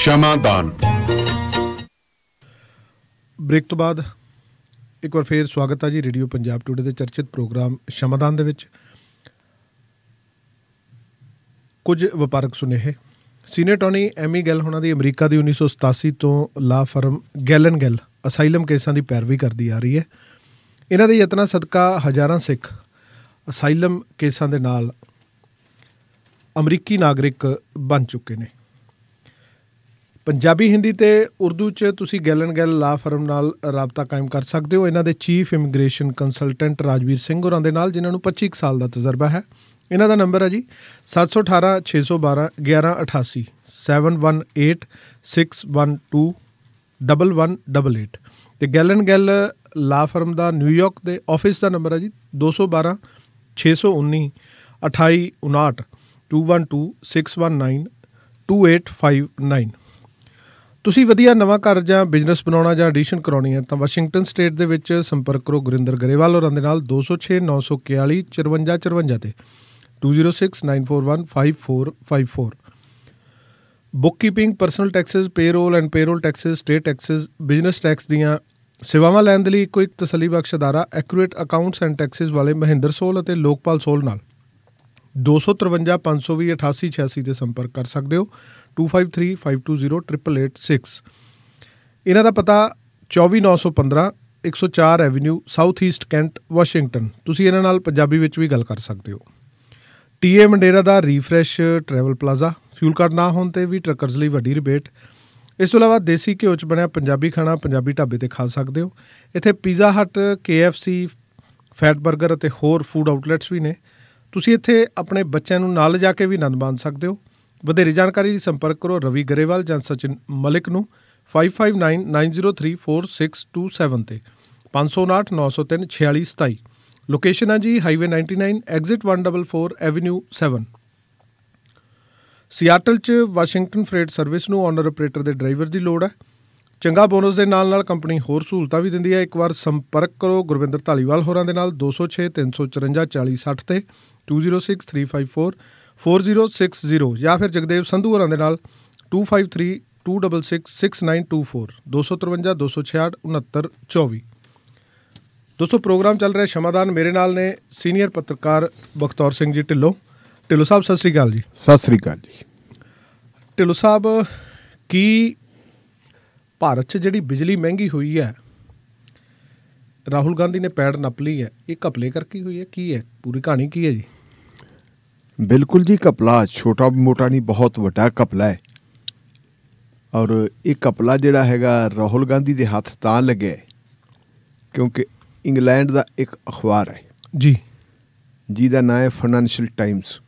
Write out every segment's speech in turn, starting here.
ਸ਼ਮਾਦਾਨ break ਤੋਂ ਬਾਅਦ ਇੱਕ ਵਾਰ ਫੇਰ ਸਵਾਗਤ ਹੈ ਜੀ ਰੇਡੀਓ ਪੰਜਾਬ ਟੂਡੇ ਦੇ ਚਰਚਿਤ ਪ੍ਰੋਗਰਾਮ ਸ਼ਮਾਦਾਨ ਦੇ ਵਿੱਚ ਕੁਝ ਵਪਾਰਕ ਸੁਨੇਹੇ ਸੀਨੀਅਰ ਟੋਨੀ ਐਮੀ ਗੈਲ ਹੁਣਾਂ ਦੀ ਅਮਰੀਕਾ ਦੀ 1987 ਤੋਂ ਲਾ ਫਰਮ ਗੈਲਨ ਗੈਲ ਅਸਾਈਲਮ ਕੇਸਾਂ ਦੀ ਪੈਰਵੀ ਕਰਦੀ ਆ ਰਹੀ ਹੈ ਇਹਨਾਂ ਦੇ ਯਤਨਾਂ ਸਦਕਾ ਹਜ਼ਾਰਾਂ ਸਿੱਖ ਅਸਾਈਲਮ ਕੇਸਾਂ ਦੇ ਨਾਲ ਅਮਰੀਕੀ ਨਾਗਰਿਕ ਬਣ ਚੁੱਕੇ ਨੇ ਪੰਜਾਬੀ ਹਿੰਦੀ ਤੇ ਉਰਦੂ 'ਚ ਤੁਸੀਂ ਗੈਲਨ ਗੈਲ ਲਾ ਫਰਮ ਨਾਲ ਰابطਾ ਕਾਇਮ ਕਰ ਸਕਦੇ ਹੋ ਇਹਨਾਂ ਦੇ chief immigration consultant Rajveer Singh ਹੋਰਾਂ ਦੇ ਨਾਲ ਜਿਨ੍ਹਾਂ ਨੂੰ 25 ਸਾਲ ਦਾ ਤਜਰਬਾ ਹੈ ਇਹਨਾਂ ਦਾ ਨੰਬਰ ਹੈ ਜੀ 718 612 1188 718 612 1188 ਤੇ ਗੈਲਨ ਗੈਲ ਲਾ ਫਰਮ ਦਾ ਨਿਊਯਾਰਕ ਦੇ ਆਫਿਸ ਦਾ ਨੰਬਰ ਹੈ ਜੀ 212 619 2859 619 2859 ਤੁਸੀਂ ਵਧੀਆ ਨਵਾਂ ਘਰ ਜਾਂ ਬਿਜ਼ਨਸ ਬਣਾਉਣਾ ਜਾਂ ਐਡੀਸ਼ਨ ਕਰਾਉਣੀ ਹੈ ਤਾਂ ਵਾਸ਼ਿੰਗਟਨ ਸਟੇਟ ਦੇ ਵਿੱਚ ਸੰਪਰਕ ਕਰੋ ਗੁਰਿੰਦਰ ਗਰੇਵਾਲ ਹੋਰਾਂ ਦੇ ਨਾਲ 2069414554 ਤੇ 2069415454 bookkeeping personal taxes payroll and payroll taxes state taxes business tax ਦੀਆਂ ਸੇਵਾਵਾਂ ਲੈਣ ਦੇ ਲਈ ਇੱਕੋ ਇੱਕ ਤਸੱਲੀਬਖਸ਼ ਅਦਾਰਾ ਐਕੂਰੇਟ ਅਕਾਊਂਟਸ ਐਂਡ ਟੈਕਸਸ ਵਾਲੇ ਮਹਿੰਦਰ ਸੋਲ ਅਤੇ ਲੋਕਪਾਲ ਸੋਲ ਨਾਲ 253520 8886 ਤੇ ਸੰਪਰਕ ਕਰ ਸਕਦੇ ਹੋ 2535208886 ਇਹਨਾਂ ਦਾ ਪਤਾ 24915 104 avenue south east Kent Washington ਤੁਸੀਂ ਇਹਨਾਂ ਨਾਲ ਪੰਜਾਬੀ ਵਿੱਚ ਵੀ ਗੱਲ ਕਰ ਸਕਦੇ ਹੋ ਟੀਏ ਮੰਡੇਰਾ ਦਾ refresh travel plaza fuel card ਨਾ ਹੋਣ ਤੇ ਵੀ ਟਰੱਕਰਸ ਲਈ ਵੱਡੀ ਰਿਬੇਟ ਇਸ ਤੋਂ ਇਲਾਵਾ ਦੇਸੀ ਘਿਓ ਚ ਬਣਿਆ ਪੰਜਾਬੀ ਖਾਣਾ ਪੰਜਾਬੀ ਢਾਬੇ ਤੇ ਖਾ ਸਕਦੇ ਹੋ ਇੱਥੇ ਪੀਜ਼ਾ ਹਟ KFC ਫੈਟ 버ਗਰ ਅਤੇ ਹੋਰ ਫੂਡ ਆਊਟਲੈਟਸ ਵੀ ਨੇ ਤੁਸੀਂ ਇੱਥੇ ਆਪਣੇ ਬੱਚਿਆਂ ਨੂੰ ਨਾਲ ਜਾ ਕੇ ਵੀ ਆਨੰਦ ਮਾਣ ਸਕਦੇ ਹੋ ਵਧੇਰੇ ਜਾਣਕਾਰੀ ਲਈ ਸੰਪਰਕ ਕਰੋ ਰਵੀ ਗਰੇਵਾਲ ਜਾਂ ਸਚਿਨ ਮਲਿਕ ਨੂੰ 5599034627 ਤੇ 5099034627 ਲੋਕੇਸ਼ਨ ਹੈ ਜੀ ਹਾਈਵੇ 99 ਐਗਜ਼ਿਟ 144 ਐਵੇਨਿਊ 7 ਸਿਆਟਲ 'ਚ ਵਾਸ਼ਿੰਗਟਨ ਫਰੇਟ ਸਰਵਿਸ ਨੂੰ ਓਨਰ ਆਪਰੇਟਰ ਦੇ ਡਰਾਈਵਰ ਦੀ ਲੋੜ ਹੈ ਚੰਗਾ ਬੋਨਸ ਦੇ ਨਾਲ ਨਾਲ ਕੰਪਨੀ ਹੋਰ ਸਹੂਲਤਾਂ ਵੀ ਦਿੰਦੀ ਹੈ ਇੱਕ ਵਾਰ ਸੰਪਰਕ ਕਰੋ ਗੁਰਵਿੰਦਰ ਢਾਲੀਵਾਲ ਹੋਰਾਂ ਦੇ ਨਾਲ 206 354 4060 ਤੇ 206354 4060 ਜਾਂ ਫਿਰ ਜਗਦੇਵ ਸੰਧੂ ਹੋਰਾਂ ਦੇ ਨਾਲ 2532666924 2532666924 ਦੋਸਤੋ ਪ੍ਰੋਗਰਾਮ ਚੱਲ ਰਿਹਾ ਸ਼ਮਾਦਾਨ ਮੇਰੇ ਨਾਲ ਨੇ ਸੀਨੀਅਰ ਪੱਤਰਕਾਰ ਬਖਤੌਰ ਸਿੰਘ ਜੀ ਢਿੱਲੋਂ ਢਿੱਲੋ ਸਾਹਿਬ ਸਤਿ ਸ੍ਰੀ ਅਕਾਲ ਜੀ ਸਤਿ ਸ੍ਰੀ ਅਕਾਲ ਜੀ ਢਿੱਲੋ ਸਾਹਿਬ ਕੀ ਭਾਰਤ 'ਚ ਜਿਹੜੀ ਬਿਜਲੀ ਮਹਿੰਗੀ ਹੋਈ ਹੈ ਰਾਹੁਲ ਗਾਂਧੀ ਨੇ ਪੈੜ ਨੱਪ ਲਈ ਹੈ ਇਹ ਘਪਲੇ ਕਰਕੇ ਹੋਈ ਹੈ ਕੀ ਹੈ ਪੂਰੀ ਕਹਾਣੀ ਕੀ ਹੈ ਜੀ ਬਿਲਕੁਲ ਜੀ ਕਪਲਾ ਛੋਟਾ ਮੋਟਾ ਨਹੀਂ ਬਹੁਤ ਵੱਡਾ ਕਪਲਾ ਹੈ ਔਰ ਇਹ ਕਪਲਾ ਜਿਹੜਾ ਹੈਗਾ ਰਾਹੁਲ ਗਾਂਧੀ ਦੇ ਹੱਥ ਤਾਂ ਲੱਗਿਆ ਕਿਉਂਕਿ ਇੰਗਲੈਂਡ ਦਾ ਇੱਕ ਅਖਬਾਰ ਹੈ ਜੀ ਜਿਹਦਾ ਨਾਮ ਹੈ ਫਾਈਨੈਂਸ਼ੀਅਲ ਟਾਈਮਸ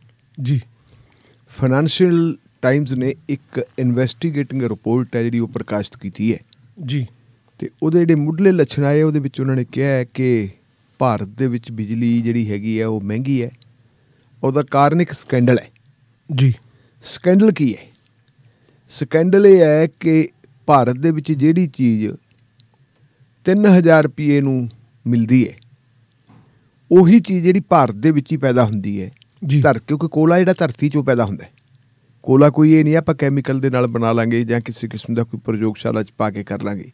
ਜੀ ਫਾਈਨੈਂਸ਼ੀਅਲ ਟਾਈਮਸ ਨੇ ਇੱਕ ਇਨਵੈਸਟੀਗੇਟਿੰਗ ਰਿਪੋਰਟ ਹੈ ਜਿਹੜੀ ਉਹ ਪ੍ਰਕਾਸ਼ਿਤ ਕੀਤੀ ਹੈ ਜੀ ਤੇ ਉਹਦੇ ਜਿਹੜੇ ਮੁੱਢਲੇ ਲੱਛਣ ਆਏ ਉਹਦੇ ਵਿੱਚ ਉਹਨਾਂ ਨੇ ਕਿਹਾ ਹੈ ਕਿ ਭਾਰਤ ਦੇ ਵਿੱਚ ਬਿਜਲੀ ਜਿਹੜੀ ਹੈਗੀ ਹੈ ਉਹ ਮਹਿੰਗੀ ਹੈ ਉਹਦਾ ਕਾਰਨ ਇੱਕ ਸਕੈਂਡਲ ਹੈ ਜੀ ਸਕੈਂਡਲ ਕੀ ਹੈ ਸਕੈਂਡਲ ਇਹ ਹੈ ਕਿ ਭਾਰਤ ਦੇ ਵਿੱਚ ਜਿਹੜੀ ਚੀਜ਼ 3000 ਰੁਪਏ ਨੂੰ ਮਿਲਦੀ ਹੈ ਉਹੀ ਚੀਜ਼ ਜਿਹੜੀ ਭਾਰਤ ਦੇ ਵਿੱਚ ਹੀ ਪੈਦਾ ਹੁੰਦੀ ਹੈ ਧਰ ਕਿਉਂਕਿ ਕੋਲਾ ਜਿਹੜਾ ਧਰਤੀ ਚੋਂ ਪੈਦਾ ਹੁੰਦਾ ਹੈ ਕੋਲਾ ਕੋਈ ਇਹ ਨਹੀਂ ਆਪਾਂ ਕੈਮੀਕਲ ਦੇ ਨਾਲ ਬਣਾ ਲਾਂਗੇ ਜਾਂ ਕਿਸੇ ਕਿਸਮ ਦਾ ਕੋਈ ਪ੍ਰਯੋਗਸ਼ਾਲਾ ਚ ਪਾ ਕੇ ਕਰ ਲਾਂਗੇ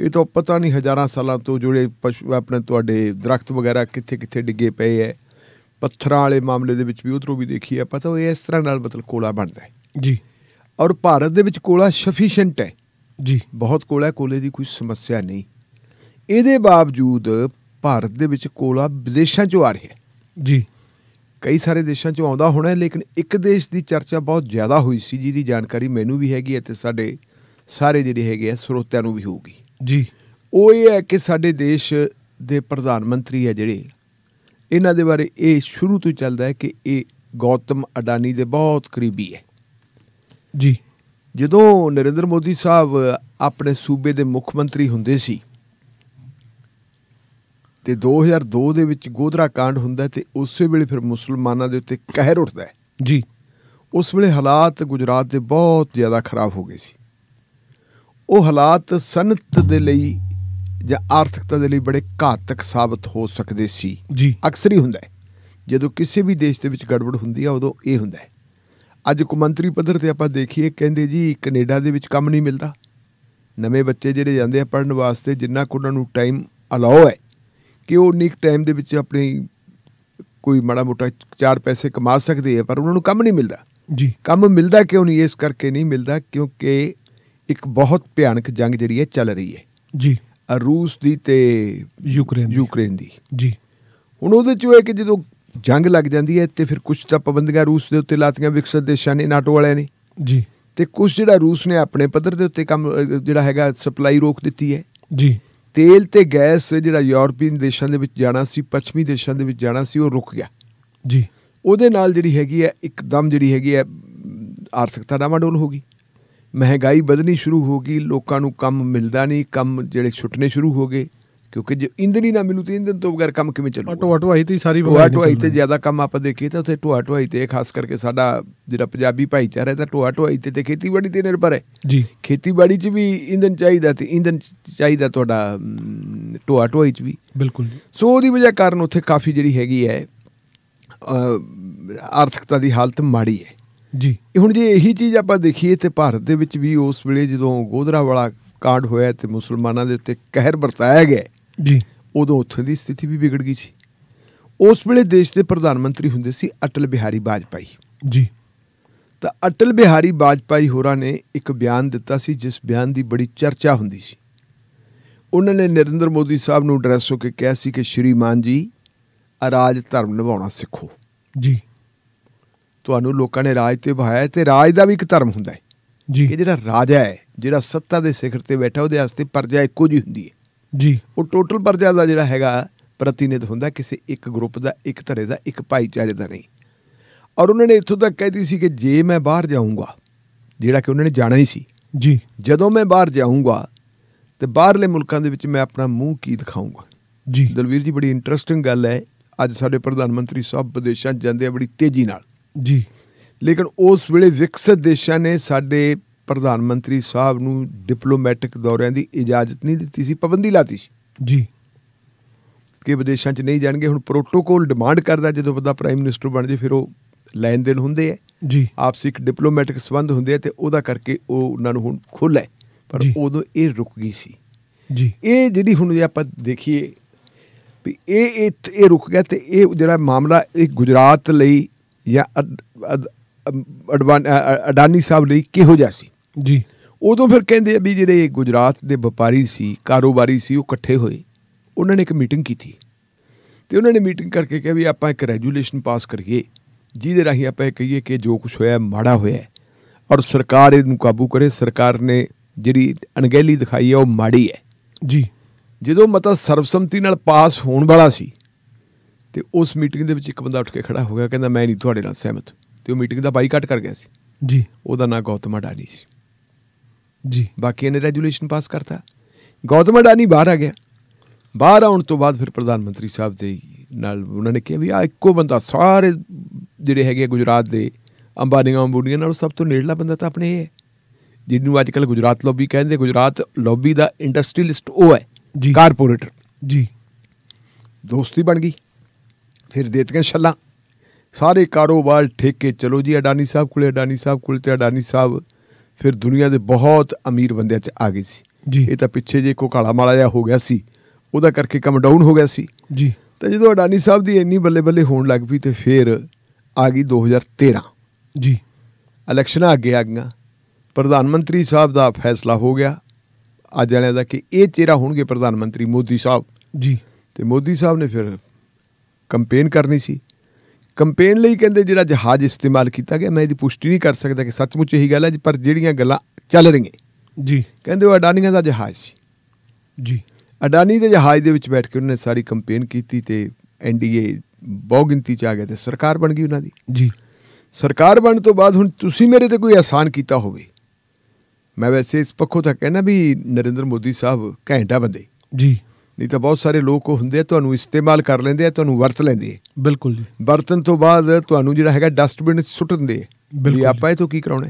ਇਹ ਤਾਂ ਪਤਾ ਨਹੀਂ ਹਜ਼ਾਰਾਂ ਸਾਲਾਂ ਤੋਂ ਜੁੜੇ ਪਸ਼ੂ ਆਪਣੇ ਤੁਹਾਡੇ ਦਰਖਤ ਵਗੈਰਾ ਕਿੱਥੇ ਕਿੱਥੇ ਡਿੱਗੇ ਪਏ ਐ ਪੱਥਰਾਂ ਵਾਲੇ ਮਾਮਲੇ ਦੇ ਵਿੱਚ ਵੀ ਉਧਰੋਂ ਵੀ ਦੇਖੀ ਆਪਾਂ ਤਾਂ ਉਹ ਇਸ ਤਰ੍ਹਾਂ ਨਾਲ ਮਤਲਬ ਕੋਲਾ ਬਣਦਾ ਹੈ ਜੀ ਔਰ ਭਾਰਤ ਦੇ ਵਿੱਚ ਕੋਲਾ ਸਫੀਸ਼ੀਐਂਟ ਹੈ ਜੀ ਬਹੁਤ ਕੋਲਾ ਹੈ ਕੋਲੇ ਦੀ ਕੋਈ ਸਮੱਸਿਆ ਨਹੀਂ ਇਹਦੇ ਬਾਵਜੂਦ ਭਾਰਤ ਦੇ ਵਿੱਚ ਕੋਲਾ ਵਿਦੇਸ਼ਾਂ ਚੋਂ ਆ ਰਿਹਾ ਹੈ ਜੀ ਕਈ ਸਾਰੇ ਦੇਸ਼ਾਂ ਚੋਂ ਆਉਂਦਾ ਹੋਣਾ ਹੈ ਲੇਕਿਨ ਇੱਕ ਦੇਸ਼ ਦੀ ਚਰਚਾ ਬਹੁਤ ਜ਼ਿਆਦਾ ਹੋਈ ਸੀ ਜਿਹਦੀ ਜਾਣਕਾਰੀ ਮੈਨੂੰ ਵੀ ਹੈਗੀ ਹੈ ਤੇ ਸਾਡੇ ਸਾਰੇ ਜਿਹੜੇ ਹੈਗੇ ਆ ਸਰੋਤਿਆਂ ਨੂੰ ਵੀ ਹੋਊਗੀ ਜੀ ਉਹ ਇਹ ਹੈ ਕਿ ਸਾਡੇ ਦੇਸ਼ ਦੇ ਪ੍ਰਧਾਨ ਮੰਤਰੀ ਹੈ ਜਿਹੜੇ ਇਹਨਾਂ ਦੇ ਬਾਰੇ ਇਹ ਸ਼ੁਰੂ ਤੋਂ ਚੱਲਦਾ ਹੈ ਕਿ ਇਹ ਗੌਤਮ ਅਡਾਨੀ ਦੇ ਬਹੁਤ ਕਰੀਬੀ ਹੈ ਜੀ ਜਦੋਂ ਨਰਿੰਦਰ ਮੋਦੀ ਸਾਹਿਬ ਆਪਣੇ ਸੂਬੇ ਦੇ ਮੁੱਖ ਮੰਤਰੀ ਹੁੰਦੇ ਸੀ ਤੇ 2002 ਦੇ ਵਿੱਚ ਗੋਧਰਾ ਕਾਂਡ ਹੁੰਦਾ ਤੇ ਉਸੇ ਵੇਲੇ ਫਿਰ ਮੁਸਲਮਾਨਾਂ ਦੇ ਉੱਤੇ ਕਹਿਰ ਉੱਠਦਾ ਹੈ ਜੀ ਉਸ ਵੇਲੇ ਹਾਲਾਤ ਗੁਜਰਾਤ ਦੇ ਬਹੁਤ ਜ਼ਿਆਦਾ ਖਰਾਬ ਹੋ ਗਏ ਸੀ ਉਹ ਹਾਲਾਤ ਸਨਤ ਦੇ ਲਈ ਜਾਂ ਆਰਥਿਕਤਾ ਦੇ ਲਈ ਬੜੇ ਘਾਤਕ ਸਾਬਤ ਹੋ ਸਕਦੇ ਸੀ ਜੀ ਅਕਸਰ ਹੀ ਹੁੰਦਾ ਹੈ ਜਦੋਂ ਕਿਸੇ ਵੀ ਦੇਸ਼ ਦੇ ਵਿੱਚ ਗੜਬੜ ਹੁੰਦੀ ਆ ਉਦੋਂ ਇਹ ਹੁੰਦਾ ਹੈ ਅੱਜ ਮੰਤਰੀ ਪੱਧਰ ਤੇ ਆਪਾਂ ਦੇਖੀਏ ਕਹਿੰਦੇ ਜੀ ਕੈਨੇਡਾ ਦੇ ਵਿੱਚ ਕੰਮ ਨਹੀਂ ਮਿਲਦਾ ਨਵੇਂ ਬੱਚੇ ਜਿਹੜੇ ਜਾਂਦੇ ਆ ਪੜਨ ਵਾਸਤੇ ਜਿੰਨਾ ਕੁ ਉਹਨਾਂ ਨੂੰ ਟਾਈਮ ਅਲਾਉ ਹੈ ਕਿ ਉਹ ਨਿਕ ਟਾਈਮ ਦੇ ਵਿੱਚ ਆਪਣੀ ਕੋਈ ਮਾੜਾ ਮੋਟਾ ਚਾਰ ਪੈਸੇ ਕਮਾ ਸਕਦੇ ਆ ਪਰ ਉਹਨਾਂ ਨੂੰ ਕੰਮ ਨਹੀਂ ਮਿਲਦਾ ਜੀ ਕੰਮ ਮਿਲਦਾ ਕਿਉਂ ਨਹੀਂ ਇਸ ਕਰਕੇ ਨਹੀਂ ਮਿਲਦਾ ਕਿਉਂਕਿ ਇੱਕ ਬਹੁਤ ਭਿਆਨਕ ਜੰਗ ਜਿਹੜੀ ਹੈ ਚੱਲ ਰਹੀ ਹੈ ਜੀ ਰੂਸ ਦੀ ਤੇ ਯੂਕਰੇਨ ਦੀ ਯੂਕਰੇਨ ਦੀ ਜੀ ਹੁਣ ਉਹਦੇ ਚ ਇਹ ਕਿ ਜਦੋਂ ਜੰਗ ਲੱਗ ਜਾਂਦੀ ਹੈ ਤੇ ਫਿਰ ਕੁਝ ਤਾਂ ਪਾਬੰਦੀਆਂ ਰੂਸ ਦੇ ਉੱਤੇ ਲਾਤੀਆਂ ਵਿਕਸਤ ਦੇਸ਼ਾਂ ਨੇ ਨਾਟੋ ਵਾਲਿਆਂ ਨੇ ਜੀ ਤੇ ਕੁਝ ਜਿਹੜਾ ਰੂਸ ਨੇ ਆਪਣੇ ਪੱਧਰ ਦੇ ਉੱਤੇ ਕੰਮ ਜਿਹੜਾ ਹੈਗਾ ਸਪਲਾਈ ਰੋਕ ਦਿੱਤੀ ਹੈ ਜੀ ਤੇਲ ਤੇ ਗੈਸ ਜਿਹੜਾ ਯੂਰਪੀਅਨ ਦੇਸ਼ਾਂ ਦੇ ਵਿੱਚ ਜਾਣਾ ਸੀ ਪੱਛਮੀ ਦੇਸ਼ਾਂ ਦੇ ਵਿੱਚ ਜਾਣਾ ਸੀ ਉਹ ਰੁਕ ਗਿਆ ਜੀ ਉਹਦੇ ਨਾਲ ਜਿਹੜੀ ਹੈਗੀ ਹੈ ਇੱਕਦਮ ਜਿਹੜੀ ਹੈਗੀ ਹੈ ਆਰਥਿਕਤਾ ਡਾਵਾਡੋਲ ਹੋ ਗਈ ਮਹਿੰਗਾਈ ਵਧਣੀ ਸ਼ੁਰੂ ਹੋ ਗਈ ਲੋਕਾਂ ਨੂੰ ਕੰਮ ਮਿਲਦਾ ਨਹੀਂ ਕੰਮ ਜਿਹੜੇ ਛੁੱਟਨੇ ਸ਼ੁਰੂ ਹੋ ਗਏ ਕਿਉਂਕਿ ਜੇ ਇੰਦਰੀ ਨਾ ਮਿਲੂ ਤੇ ਇੰਦਨ ਤੋਂ ਬਗੈਰ ਕੰਮ ਕਿਵੇਂ ਚੱਲੂਗਾ ਟੋਆ ਟੋਆਈ ਤੇ ਸਾਰੀ ਟੋਆ ਟੋਆਈ ਤੇ ਜ਼ਿਆਦਾ ਕੰਮ ਆਪਾਂ ਦੇਖੀ ਤਾਂ ਉੱਥੇ ਟੋਆ ਟੋਆਈ ਤੇ ਖਾਸ ਕਰਕੇ ਸਾਡਾ ਜਿਹੜਾ ਪੰਜਾਬੀ ਭਾਈਚਾਰਾ ਹੈ ਤਾਂ ਟੋਆ ਟੋਆਈ ਤੇ ਤੇ ਖੇਤੀਬਾੜੀ ਤੇ ਨਿਰਭਰ ਹੈ ਜੀ ਖੇਤੀਬਾੜੀ 'ਚ ਵੀ ਇੰਦਨ ਚਾਹੀਦਾ ਤੇ ਇੰਦਨ ਚਾਹੀਦਾ ਤੁਹਾਡਾ ਟੋਆ ਟੋਆਈ 'ਚ ਵੀ ਬਿਲਕੁਲ ਸੋ ਉਹਦੀ ਵਜ੍ਹਾ ਕਾਰਨ ਉੱਥੇ ਕਾਫੀ ਜਿਹੜੀ ਹੈਗੀ ਹੈ ਆਰਥਿਕਤਾ ਦੀ ਹਾਲਤ ਮਾੜੀ ਹੈ ਜੀ ਹੁਣ ਜੇ ਇਹੀ ਚੀਜ਼ ਆਪਾਂ ਦੇਖੀਏ ਤੇ ਭਾਰਤ ਦੇ ਵਿੱਚ ਵੀ ਉਸ ਵੇਲੇ ਜਦੋਂ ਗੋਧਰਾ ਵਾਲਾ ਕਾਂਡ ਹੋਇਆ ਤੇ ਮੁਸਲਮਾਨਾਂ ਦੇ ਉੱਤੇ ਕਹਿਰ ਵਰਤਾਇਆ ਗਿਆ ਜੀ ਉਦੋਂ ਉੱਥੇ ਦੀ ਸਥਿਤੀ ਵੀ ਵਿਗੜ ਗਈ ਸੀ ਉਸ ਵੇਲੇ ਦੇਸ਼ ਦੇ ਪ੍ਰਧਾਨ ਮੰਤਰੀ ਹੁੰਦੇ ਸੀ ਅਟਲ ਬਿਹਾਰੀ ਬਾਜਪਾਈ ਜੀ ਤਾਂ ਅਟਲ ਬਿਹਾਰੀ ਬਾਜਪਾਈ ਹੋਰਾਂ ਨੇ ਇੱਕ ਬਿਆਨ ਦਿੱਤਾ ਸੀ ਜਿਸ ਬਿਆਨ ਦੀ ਬੜੀ ਚਰਚਾ ਹੁੰਦੀ ਸੀ ਉਹਨਾਂ ਨੇ ਨਰਿੰਦਰ ਮੋਦੀ ਸਾਹਿਬ ਨੂੰ ਐਡਰੈਸ ਹੋ ਕੇ ਕਿਹਾ ਸੀ ਕਿ ਸ਼੍ਰੀਮਾਨ ਜੀ ਅਰਾਜ ਧਰਮ ਨਿਭਾਉਣਾ ਸਿੱਖੋ ਜੀ ਤੁਹਾਨੂੰ ਲੋਕਾਂ ਨੇ ਰਾਜ ਤੇ ਬਹਾਇਆ ਤੇ ਰਾਜ ਦਾ ਵੀ ਇੱਕ ਧਰਮ ਹੁੰਦਾ ਹੈ ਜੀ ਇਹ ਜਿਹੜਾ ਰਾਜਾ ਹੈ ਜਿਹੜਾ ਸੱਤਾ ਦੇ ਸਿਖਰ ਤੇ ਬੈਠਾ ਉਹਦੇ ਵਾਸਤੇ ਪਰਜਾ ਇੱਕੋ ਜੀ ਹੁੰਦੀ ਹੈ ਜੀ ਉਹ ਟੋਟਲ ਪਰਜਾ ਦਾ ਜਿਹੜਾ ਹੈਗਾ ਪ੍ਰਤੀਨਿਧ ਹੁੰਦਾ ਕਿਸੇ ਇੱਕ ਗਰੁੱਪ ਦਾ ਇੱਕ ਧੜੇ ਦਾ ਇੱਕ ਭਾਈਚਾਰੇ ਦਾ ਨਹੀਂ ਔਰ ਉਹਨਾਂ ਨੇ ਇੱਥੋਂ ਤੱਕ ਕਹਿਤੀ ਸੀ ਕਿ ਜੇ ਮੈਂ ਬਾਹਰ ਜਾਊਂਗਾ ਜਿਹੜਾ ਕਿ ਉਹਨਾਂ ਨੇ ਜਾਣਾ ਹੀ ਸੀ ਜੀ ਜਦੋਂ ਮੈਂ ਬਾਹਰ ਜਾਊਂਗਾ ਤੇ ਬਾਹਰਲੇ ਮੁਲਕਾਂ ਦੇ ਵਿੱਚ ਮੈਂ ਆਪਣਾ ਮੂੰਹ ਕੀ ਦਿਖਾਊਂਗਾ ਜੀ ਦਲਵੀਰ ਜੀ ਬੜੀ ਇੰਟਰਸਟਿੰਗ ਗੱਲ ਹੈ ਅੱਜ ਸਾਡੇ ਪ੍ਰਧਾਨ ਮੰਤਰੀ ਸਾਹਿਬ ਵਿਦੇਸ਼ਾਂ ਜਾਂਦੇ ਆ ਬੜੀ ਤੇਜ਼ੀ ਨਾਲ ਜੀ ਲੇਕਿਨ ਉਸ ਵੇਲੇ ਵਿਕਸਿਤ ਦੇਸ਼ਾਂ ਨੇ ਸਾਡੇ ਪ੍ਰਧਾਨ ਮੰਤਰੀ ਸਾਹਿਬ ਨੂੰ ਡਿਪਲੋਮੈਟਿਕ ਦੌਰਿਆਂ ਦੀ ਇਜਾਜ਼ਤ ਨਹੀਂ ਦਿੱਤੀ ਸੀ ਪਾਬੰਦੀ ਲਾਤੀ ਸੀ ਜੀ ਕਿ ਵਿਦੇਸ਼ਾਂ 'ਚ ਨਹੀਂ ਜਾਣਗੇ ਹੁਣ ਪ੍ਰੋਟੋਕੋਲ ਡਿਮਾਂਡ ਕਰਦਾ ਜਦੋਂ ਬੰਦਾ ਪ੍ਰਾਈਮ ਮਿਨਿਸਟਰ ਬਣ ਜੇ ਫਿਰ ਉਹ ਲੈਣ ਦੇਣ ਹੁੰਦੇ ਆ ਜੀ ਆਪਸੀ ਇੱਕ ਡਿਪਲੋਮੈਟਿਕ ਸਬੰਧ ਹੁੰਦੇ ਆ ਤੇ ਉਹਦਾ ਕਰਕੇ ਉਹ ਉਹਨਾਂ ਨੂੰ ਹੁਣ ਖੁੱਲ੍ਹ ਹੈ ਪਰ ਉਦੋਂ ਇਹ ਰੁਕ ਗਈ ਸੀ ਜੀ ਇਹ ਜਿਹੜੀ ਹੁਣ ਜੇ ਆਪਾਂ ਦੇਖੀਏ ਵੀ ਇਹ ਇਹ ਰੁਕ ਗਿਆ ਤੇ ਇਹ ਜਿਹੜਾ ਮਾਮਲਾ ਇਹ ਗੁਜਰਾਤ ਲਈ ਜਾਂ ਅਡਾਨੀ ਸਾਹਿਬ ਲਈ ਕਿਹੋ ਜਿਹਾ ਸੀ ਜੀ ਉਦੋਂ ਫਿਰ ਕਹਿੰਦੇ ਵੀ ਜਿਹੜੇ ਗੁਜਰਾਤ ਦੇ ਵਪਾਰੀ ਸੀ ਕਾਰੋਬਾਰੀ ਸੀ ਉਹ ਇਕੱਠੇ ਹੋਏ ਉਹਨਾਂ ਨੇ ਇੱਕ ਮੀਟਿੰਗ ਕੀਤੀ ਤੇ ਉਹਨਾਂ ਨੇ ਮੀਟਿੰਗ ਕਰਕੇ ਕਿਹਾ ਵੀ ਆਪਾਂ ਇੱਕ ਰੈਜੂਲੇਸ਼ਨ ਪਾਸ ਕਰੀਏ ਜਿਹਦੇ ਰਾਹੀਂ ਆਪਾਂ ਇਹ ਕਹੀਏ ਕਿ ਜੋ ਕੁਝ ਹੋਇਆ ਮਾੜਾ ਹੋਇਆ ਔਰ ਸਰਕਾਰ ਇਹਨੂੰ ਕਾਬੂ ਕਰੇ ਸਰਕਾਰ ਨੇ ਜਿਹੜੀ ਅਣਗਹਿਲੀ ਦਿਖਾਈ ਹੈ ਉਹ ਮਾੜੀ ਹੈ ਜੀ ਜਦੋਂ ਮਤਾ ਸਰਵਸੰਮਤੀ ਨਾਲ ਪਾਸ ਹੋਣ ਵਾਲਾ ਸੀ ਤੇ ਉਸ ਮੀਟਿੰਗ ਦੇ ਵਿੱਚ ਇੱਕ ਬੰਦਾ ਉੱਠ ਕੇ ਖੜਾ ਹੋ ਗਿਆ ਕਹਿੰਦਾ ਮੈਂ ਨਹੀਂ ਤੁਹਾਡੇ ਨਾਲ ਸਹਿਮਤ ਤੇ ਉਹ ਮੀਟਿੰਗ ਦਾ ਬਾਈਕਾਟ ਕਰ ਗਿਆ ਸੀ ਜੀ ਉਹਦਾ ਨਾਮ ਗੌਤਮ ਅਡਾਨੀ ਸੀ ਜੀ ਬਾਕੀ ਇਹਨੇ ਰੈਜੂਲੇਸ਼ਨ ਪਾਸ ਕਰਤਾ ਗੌਤਮ ਅਡਾਨੀ ਬਾਹਰ ਆ ਗਿਆ ਬਾਹਰ ਆਉਣ ਤੋਂ ਬਾਅਦ ਫਿਰ ਪ੍ਰਧਾਨ ਮੰਤਰੀ ਸਾਹਿਬ ਦੇ ਨਾਲ ਉਹਨਾਂ ਨੇ ਕਿਹਾ ਵੀ ਆ ਇੱਕੋ ਬੰਦਾ ਸਾਰੇ ਜਿਹੜੇ ਹੈਗੇ ਗੁਜਰਾਤ ਦੇ ਅੰਬਾਨੀਆਂ ਅੰਬੂਡੀਆਂ ਨਾਲ ਸਭ ਤੋਂ ਨੇੜਲਾ ਬੰਦਾ ਤਾਂ ਆਪਣੇ ਹੈ ਜਿਹਨੂੰ ਅੱਜ ਕੱਲ ਗੁਜਰਾਤ ਲੌਬੀ ਕਹਿੰਦੇ ਗੁਜਰਾਤ ਲੌਬੀ ਦਾ ਇੰਡਸਟਰੀਲਿਸਟ ਉਹ ਹੈ ਜੀ ਕਾਰਪੋਰੇਟਰ ਜੀ ਦੋਸਤੀ ਬਣ ਗਈ ਫਿਰ ਦੇਤੀਆਂ ਛੱਲਾਂ ਸਾਰੇ ਕਾਰੋਬਾਰ ਠੇਕੇ ਚਲੋ ਜੀ ਅਡਾਨੀ ਸਾਹਿਬ ਕੋਲੇ ਅਡਾਨੀ ਸਾਹਿਬ ਕੋਲ ਤੇ ਅਡਾਨੀ ਸਾਹਿਬ ਫਿਰ ਦੁਨੀਆ ਦੇ ਬਹੁਤ ਅਮੀਰ ਬੰਦਿਆਂ 'ਚ ਆ ਗਏ ਸੀ ਇਹ ਤਾਂ ਪਿੱਛੇ ਜੇ ਕੋ ਕਾਲਾ ਮਾਲਾ ਜਾ ਹੋ ਗਿਆ ਸੀ ਉਹਦਾ ਕਰਕੇ ਕਮ ਡਾਊਨ ਹੋ ਗਿਆ ਸੀ ਜੀ ਤਾਂ ਜਦੋਂ ਅਡਾਨੀ ਸਾਹਿਬ ਦੀ ਇੰਨੀ ਬੱਲੇ ਬੱਲੇ ਹੋਣ ਲੱਗ ਪਈ ਤੇ ਫਿਰ ਆ ਗਈ 2013 ਜੀ ਇਲੈਕਸ਼ਨ ਆ ਆ ਗਈਆਂ ਪ੍ਰਧਾਨ ਮੰਤਰੀ ਸਾਹਿਬ ਦਾ ਫੈਸਲਾ ਹੋ ਗਿਆ ਅੱਜ ਵਾਲਿਆਂ ਦਾ ਕਿ ਇਹ ਚਿਹਰਾ ਹੋਣਗੇ ਪ੍ਰਧਾਨ ਮੰਤਰੀ ਮੋਦੀ ਸਾਹਿਬ ਜੀ ਤੇ ਮੋਦੀ ਸਾਹਿਬ ਨੇ ਫਿਰ ਕੰਪੇਨ ਕਰਨੀ ਸੀ ਕੰਪੇਨ ਲਈ ਕਹਿੰਦੇ ਜਿਹੜਾ ਜਹਾਜ਼ ਇਸਤੇਮਾਲ ਕੀਤਾ ਗਿਆ ਮੈਂ ਇਹਦੀ ਪੁਸ਼ਟੀ ਨਹੀਂ ਕਰ ਸਕਦਾ ਕਿ ਸੱਚਮੁੱਚ ਇਹੀ ਗੱਲ ਹੈ ਪਰ ਜਿਹੜੀਆਂ ਗੱਲਾਂ ਚੱਲ ਰਹੀਆਂ ਜੀ ਕਹਿੰਦੇ ਉਹ ਅਡਾਨੀਆਂ ਦਾ ਜਹਾਜ਼ ਸੀ ਜੀ ਅਡਾਨੀ ਦੇ ਜਹਾਜ਼ ਦੇ ਵਿੱਚ ਬੈਠ ਕੇ ਉਹਨੇ ਸਾਰੀ ਕੰਪੇਨ ਕੀਤੀ ਤੇ ਐਨਡੀਏ ਬਹੁ ਗਿਣਤੀ ਚ ਆ ਗਏ ਤੇ ਸਰਕਾਰ ਬਣ ਗਈ ਉਹਨਾਂ ਦੀ ਜੀ ਸਰਕਾਰ ਬਣਨ ਤੋਂ ਬਾਅਦ ਹੁਣ ਤੁਸੀਂ ਮੇਰੇ ਤੇ ਕੋਈ ਆਸਾਨ ਕੀਤਾ ਹੋਵੇ ਮੈਂ ਵੈਸੇ ਇਸ ਪੱਖੋਂ ਤਾਂ ਕਹਿਣਾ ਵੀ ਨਰਿੰਦਰ ਮੋਦੀ ਸਾਹਿਬ ਘੈਂਟਾ ਬੰਦੇ ਜੀ ਨਹੀਂ ਤਾਂ ਬਹੁਤ ਸਾਰੇ ਲੋਕ ਹੁੰਦੇ ਆ ਤੁਹਾਨੂੰ ਇਸਤੇਮਾਲ ਕਰ ਲੈਂਦੇ ਆ ਤੁਹਾਨੂੰ ਵਰਤ ਲੈਂਦੇ ਬਿਲਕੁਲ ਜੀ ਵਰਤਨ ਤੋਂ ਬਾਅਦ ਤੁਹਾਨੂੰ ਜਿਹੜਾ ਹੈਗਾ ਡਸਟਬਿਨ ਸੁੱਟ ਦਿੰਦੇ ਜੀ ਆਪਾਂ ਇਹ ਤੋਂ ਕੀ ਕਰਾਉਣਾ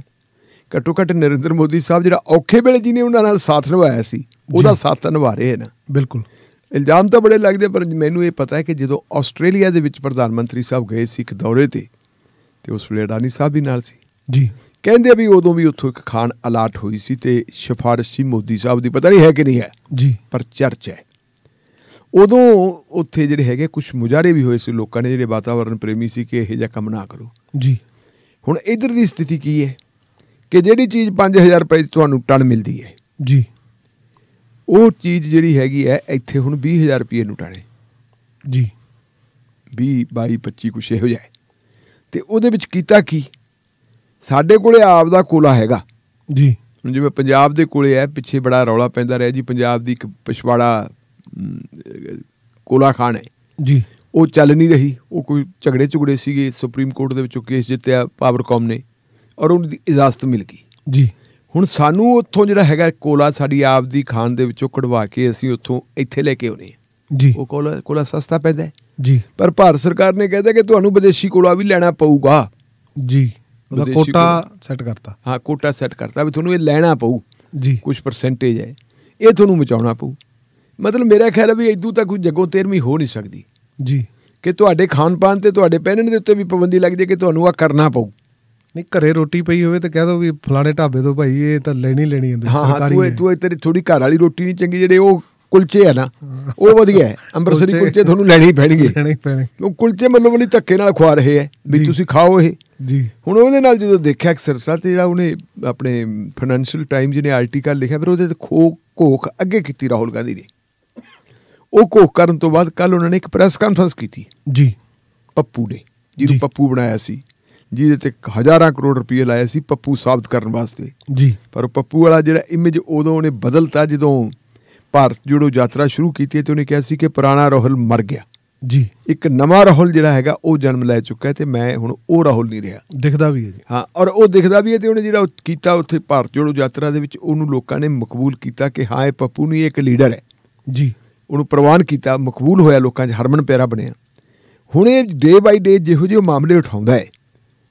ਘੱਟੋ ਘੱਟ ਨਰਿੰਦਰ ਮੋਦੀ ਸਾਹਿਬ ਜਿਹੜਾ ਔਖੇ ਵੇਲੇ ਨੇ ਉਹਨਾਂ ਨਾਲ ਸਾਥ ਨਿਭਾਇਆ ਸੀ ਉਹਦਾ ਸਾਥ ਨਿਭਾਰੇ ਰਹੇ ਹਨ ਬਿਲਕੁਲ ਇਲਜ਼ਾਮ ਤਾਂ ਬੜੇ ਲੱਗਦੇ ਪਰ ਮੈਨੂੰ ਇਹ ਪਤਾ ਹੈ ਕਿ ਜਦੋਂ ਆਸਟ੍ਰੇਲੀਆ ਦੇ ਵਿੱਚ ਪ੍ਰਧਾਨ ਮੰਤਰੀ ਸਾਹਿਬ ਗਏ ਸੀ ਇੱਕ ਦੌਰੇ ਤੇ ਤੇ ਉਸ ਵੇਲੇ ਅਡਾਨੀ ਸਾਹਿਬ ਵੀ ਨਾਲ ਸੀ ਜੀ ਕਹਿੰਦੇ ਵੀ ਉਦੋਂ ਵੀ ਉੱਥੋਂ ਇੱਕ ਖਾਨ ਅਲਰਟ ਹੋਈ ਸੀ ਤੇ ਸਿਫਾਰਿਸ਼ ਸੀ ਮੋਦੀ ਸਾਹਿਬ ਦੀ ਪਤਾ ਨਹੀਂ ਹੈ ਕਿ ਨਹੀਂ ਹੈ ਜੀ ਪਰ ਚਰਚ ਹੈ ਉਦੋਂ ਉੱਥੇ ਜਿਹੜੇ ਹੈਗੇ ਕੁਝ ਮੁਜਾਰੇ ਵੀ ਹੋਏ ਸੀ ਲੋਕਾਂ ਨੇ ਜਿਹੜੇ ਵਾਤਾਵਰਣ ਪ੍ਰੇਮੀ ਸੀ ਕਿ ਇਹ ਜਿਹਾ ਕੰਮ ਨਾ ਕਰੋ ਜੀ ਹੁਣ ਇਧਰ ਦੀ ਸਥਿਤੀ ਕੀ ਹੈ ਕਿ ਜਿਹੜੀ ਚੀਜ਼ 5000 ਰੁਪਏ ਤੁਹਾਨੂੰ ਟਨ ਮਿਲਦੀ ਹੈ ਜੀ ਉਹ ਚੀਜ਼ ਜਿਹੜੀ ਹੈਗੀ ਹੈ ਇੱਥੇ ਹੁਣ 20000 ਰੁਪਏ ਨੂੰ ਟਾਣੇ ਜੀ 20 22 25 ਕੁਛ ਇਹੋ ਜਿਹਾ ਤੇ ਉਹਦੇ ਵਿੱਚ ਕੀਤਾ ਕੀ ਸਾਡੇ ਕੋਲੇ ਆਪ ਦਾ ਕੋਲਾ ਹੈਗਾ ਜੀ ਜਿਵੇਂ ਪੰਜਾਬ ਦੇ ਕੋਲੇ ਹੈ ਪਿੱਛੇ ਬੜਾ ਰੌਲਾ ਪੈਂਦਾ ਰਿਹਾ ਜੀ ਪੰਜਾਬ ਦੀ ਇੱਕ ਪਿਛਵਾੜਾ ਕੋਲਾ ਖਾਨ ਹੈ ਜੀ ਉਹ ਚੱਲ ਨਹੀਂ ਰਹੀ ਉਹ ਕੋਈ ਝਗੜੇ ਝੁਗੜੇ ਸੀਗੇ ਸੁਪਰੀਮ ਕੋਰਟ ਦੇ ਵਿੱਚੋਂ ਕੇਸ ਜਿੱਤਿਆ ਪਾਵਰਕਾਮ ਨੇ ਔਰ ਉਹਨਾਂ ਦੀ ਇਜਾਜ਼ਤ ਮਿਲ ਗਈ ਜੀ ਹੁਣ ਸਾਨੂੰ ਉੱਥੋਂ ਜਿਹੜਾ ਹੈਗਾ ਕੋਲਾ ਸਾਡੀ ਆਪ ਦੀ ਖਾਨ ਦੇ ਵਿੱਚੋਂ ਕਢਵਾ ਕੇ ਅਸੀਂ ਉੱਥੋਂ ਇੱਥੇ ਲੈ ਕੇ ਆਉਨੇ ਜੀ ਉਹ ਕੋਲਾ ਕੋਲਾ ਸਸਤਾ ਪੈਦਾ ਜੀ ਪਰ ਭਾਰਤ ਸਰਕਾਰ ਨੇ ਕਹਿੰਦਾ ਕਿ ਤੁਹਾਨੂੰ ਵਿਦੇਸ਼ੀ ਕੋਲਾ ਵੀ ਲੈਣਾ ਪਊਗਾ ਜੀ ਉਹਦਾ ਕੋਟਾ ਸੈੱਟ ਕਰਤਾ ਹਾਂ ਕੋਟਾ ਸੈੱਟ ਕਰਤਾ ਵੀ ਤੁਹਾਨੂੰ ਇਹ ਲੈਣਾ ਪਊ ਜੀ ਕੁਝ ਪਰਸੈਂਟੇਜ ਹੈ ਇਹ ਤੁਹਾਨੂੰ ਬਚਾਉਣਾ ਪਊ ਮਤਲਬ ਮੇਰਾ ਖਿਆਲ ਹੈ ਵੀ ਇਦੋਂ ਤੱਕ ਕੋਈ ਜਗੋਂ 13ਵੀਂ ਹੋ ਨਹੀਂ ਸਕਦੀ ਜੀ ਕਿ ਤੁਹਾਡੇ ਖਾਣ ਪਾਣ ਤੇ ਤੁਹਾਡੇ ਪਹਿਨਣ ਦੇ ਉੱਤੇ ਵੀ ਪਾਬੰਦੀ ਲੱਗ ਜੇ ਕਿ ਤੁਹਾਨੂੰ ਆ ਕਰਨਾ ਪਊ ਨਹੀਂ ਘਰੇ ਰੋਟੀ ਪਈ ਹੋਵੇ ਤਾਂ ਕਹਿ ਦੋ ਵੀ ਫਲਾਣੇ ਢਾਬੇ ਤੋਂ ਭਾਈ ਇਹ ਤਾਂ ਲੈਣੀ ਲੈਣੀ ਹੈ ਸਰਕਾਰੀ ਹਾਂ ਤੂੰ ਤੂੰ ਤੇਰੀ ਥੋੜੀ ਘਰ ਵਾਲੀ ਰੋਟੀ ਨਹੀਂ ਚੰਗੀ ਜਿਹੜੇ ਉਹ ਕੁਲਚੇ ਹੈ ਨਾ ਉਹ ਵਧੀਆ ਹੈ ਅੰਮ੍ਰਿਤਸਰੀ ਕੁਲਚੇ ਤੁਹਾਨੂੰ ਲੈਣੇ ਹੀ ਪੈਣਗੇ ਲੈਣੇ ਪੈਣੇ ਉਹ ਕੁਲਚੇ ਮੱਲੋ ਮੱਲੀ ਧੱਕੇ ਨਾਲ ਖਵਾ ਰਹੇ ਐ ਵੀ ਤੁਸੀਂ ਖਾਓ ਇਹ ਜੀ ਹੁਣ ਉਹਦੇ ਨਾਲ ਜਦੋਂ ਦੇਖਿਆ ਅਕਸਰ ਸਾਲ ਤੇ ਜਿਹੜਾ ਉਹਨੇ ਆਪਣੇ ਫਾਈਨੈਂਸ਼ੀਅਲ ਟਾਈਮ ਜਿਹਨੇ ਆਰਟੀਕਲ ਲਿਖਿਆ ਫਿਰ ਉਹਦੇ ਤੇ ਖੋਖ ਕੋਖ ਅੱਗੇ ਕੀਤੀ ਰਾਹੁਲ ਗਾਂਧੀ ਨੇ ਉਹ ਘੋਖ ਕਰਨ ਤੋਂ ਬਾਅਦ ਕੱਲ ਉਹਨਾਂ ਨੇ ਇੱਕ ਪ੍ਰੈਸ ਕਾਨਫਰੰਸ ਕੀਤੀ ਜੀ ਪੱਪੂ ਨੇ ਜਿਹਨੂੰ ਪੱਪੂ ਬਣਾਇਆ ਸੀ ਜਿਹਦੇ ਤੇ ਹਜ਼ਾਰਾਂ ਕਰੋੜ ਰੁਪਏ ਲਾਇਆ ਸੀ ਪੱਪੂ ਸਾਬਤ ਕਰਨ ਵਾਸਤੇ ਜੀ ਪਰ ਪੱਪੂ ਵਾਲਾ ਜਿਹੜਾ ਇਮੇਜ ਉਦੋਂ ਉਹਨੇ ਬਦਲਤਾ ਜਦੋਂ ਭਾਰਤ ਜੋੜੋ ਯਾਤਰਾ ਸ਼ੁਰੂ ਕੀਤੀ ਤੇ ਉਹਨੇ ਕਿਹਾ ਸੀ ਕਿ ਪੁਰਾਣਾ ਰੋਹਲ ਮਰ ਗਿਆ ਜੀ ਇੱਕ ਨਵਾਂ ਰਾਹੁਲ ਜਿਹੜਾ ਹੈਗਾ ਉਹ ਜਨਮ ਲੈ ਚੁੱਕਾ ਹੈ ਤੇ ਮੈਂ ਹੁਣ ਉਹ ਰਾਹੁਲ ਨਹੀਂ ਰਿਹਾ ਦਿਖਦਾ ਵੀ ਹੈ ਜੀ ਹਾਂ ਔਰ ਉਹ ਦਿਖਦਾ ਵੀ ਹੈ ਤੇ ਉਹਨੇ ਜਿਹੜਾ ਕੀਤਾ ਉੱਥੇ ਭਾਰਤ ਜੋੜੋ ਯਾਤਰਾ ਦੇ ਵਿੱਚ ਉਹਨੂੰ ਲੋਕਾਂ ਨੇ ਮਕਬੂਲ ਕੀਤਾ ਕਿ ਹਾਂ ਇਹ ਪੱਪੂ ਨਹੀਂ ਇੱਕ ਲੀਡਰ ਹੈ ਜੀ ਉਹਨੂੰ ਪ੍ਰਵਾਨ ਕੀਤਾ ਮਕਬੂਲ ਹੋਇਆ ਲੋਕਾਂ 'ਚ ਹਰਮਨ ਪਿਆਰਾ ਬਣਿਆ ਹੁਣ ਇਹ ਡੇ ਬਾਈ ਡੇ ਜਿਹੋ ਜਿਹੇ ਮਾਮਲੇ ਉਠਾਉਂਦਾ ਹੈ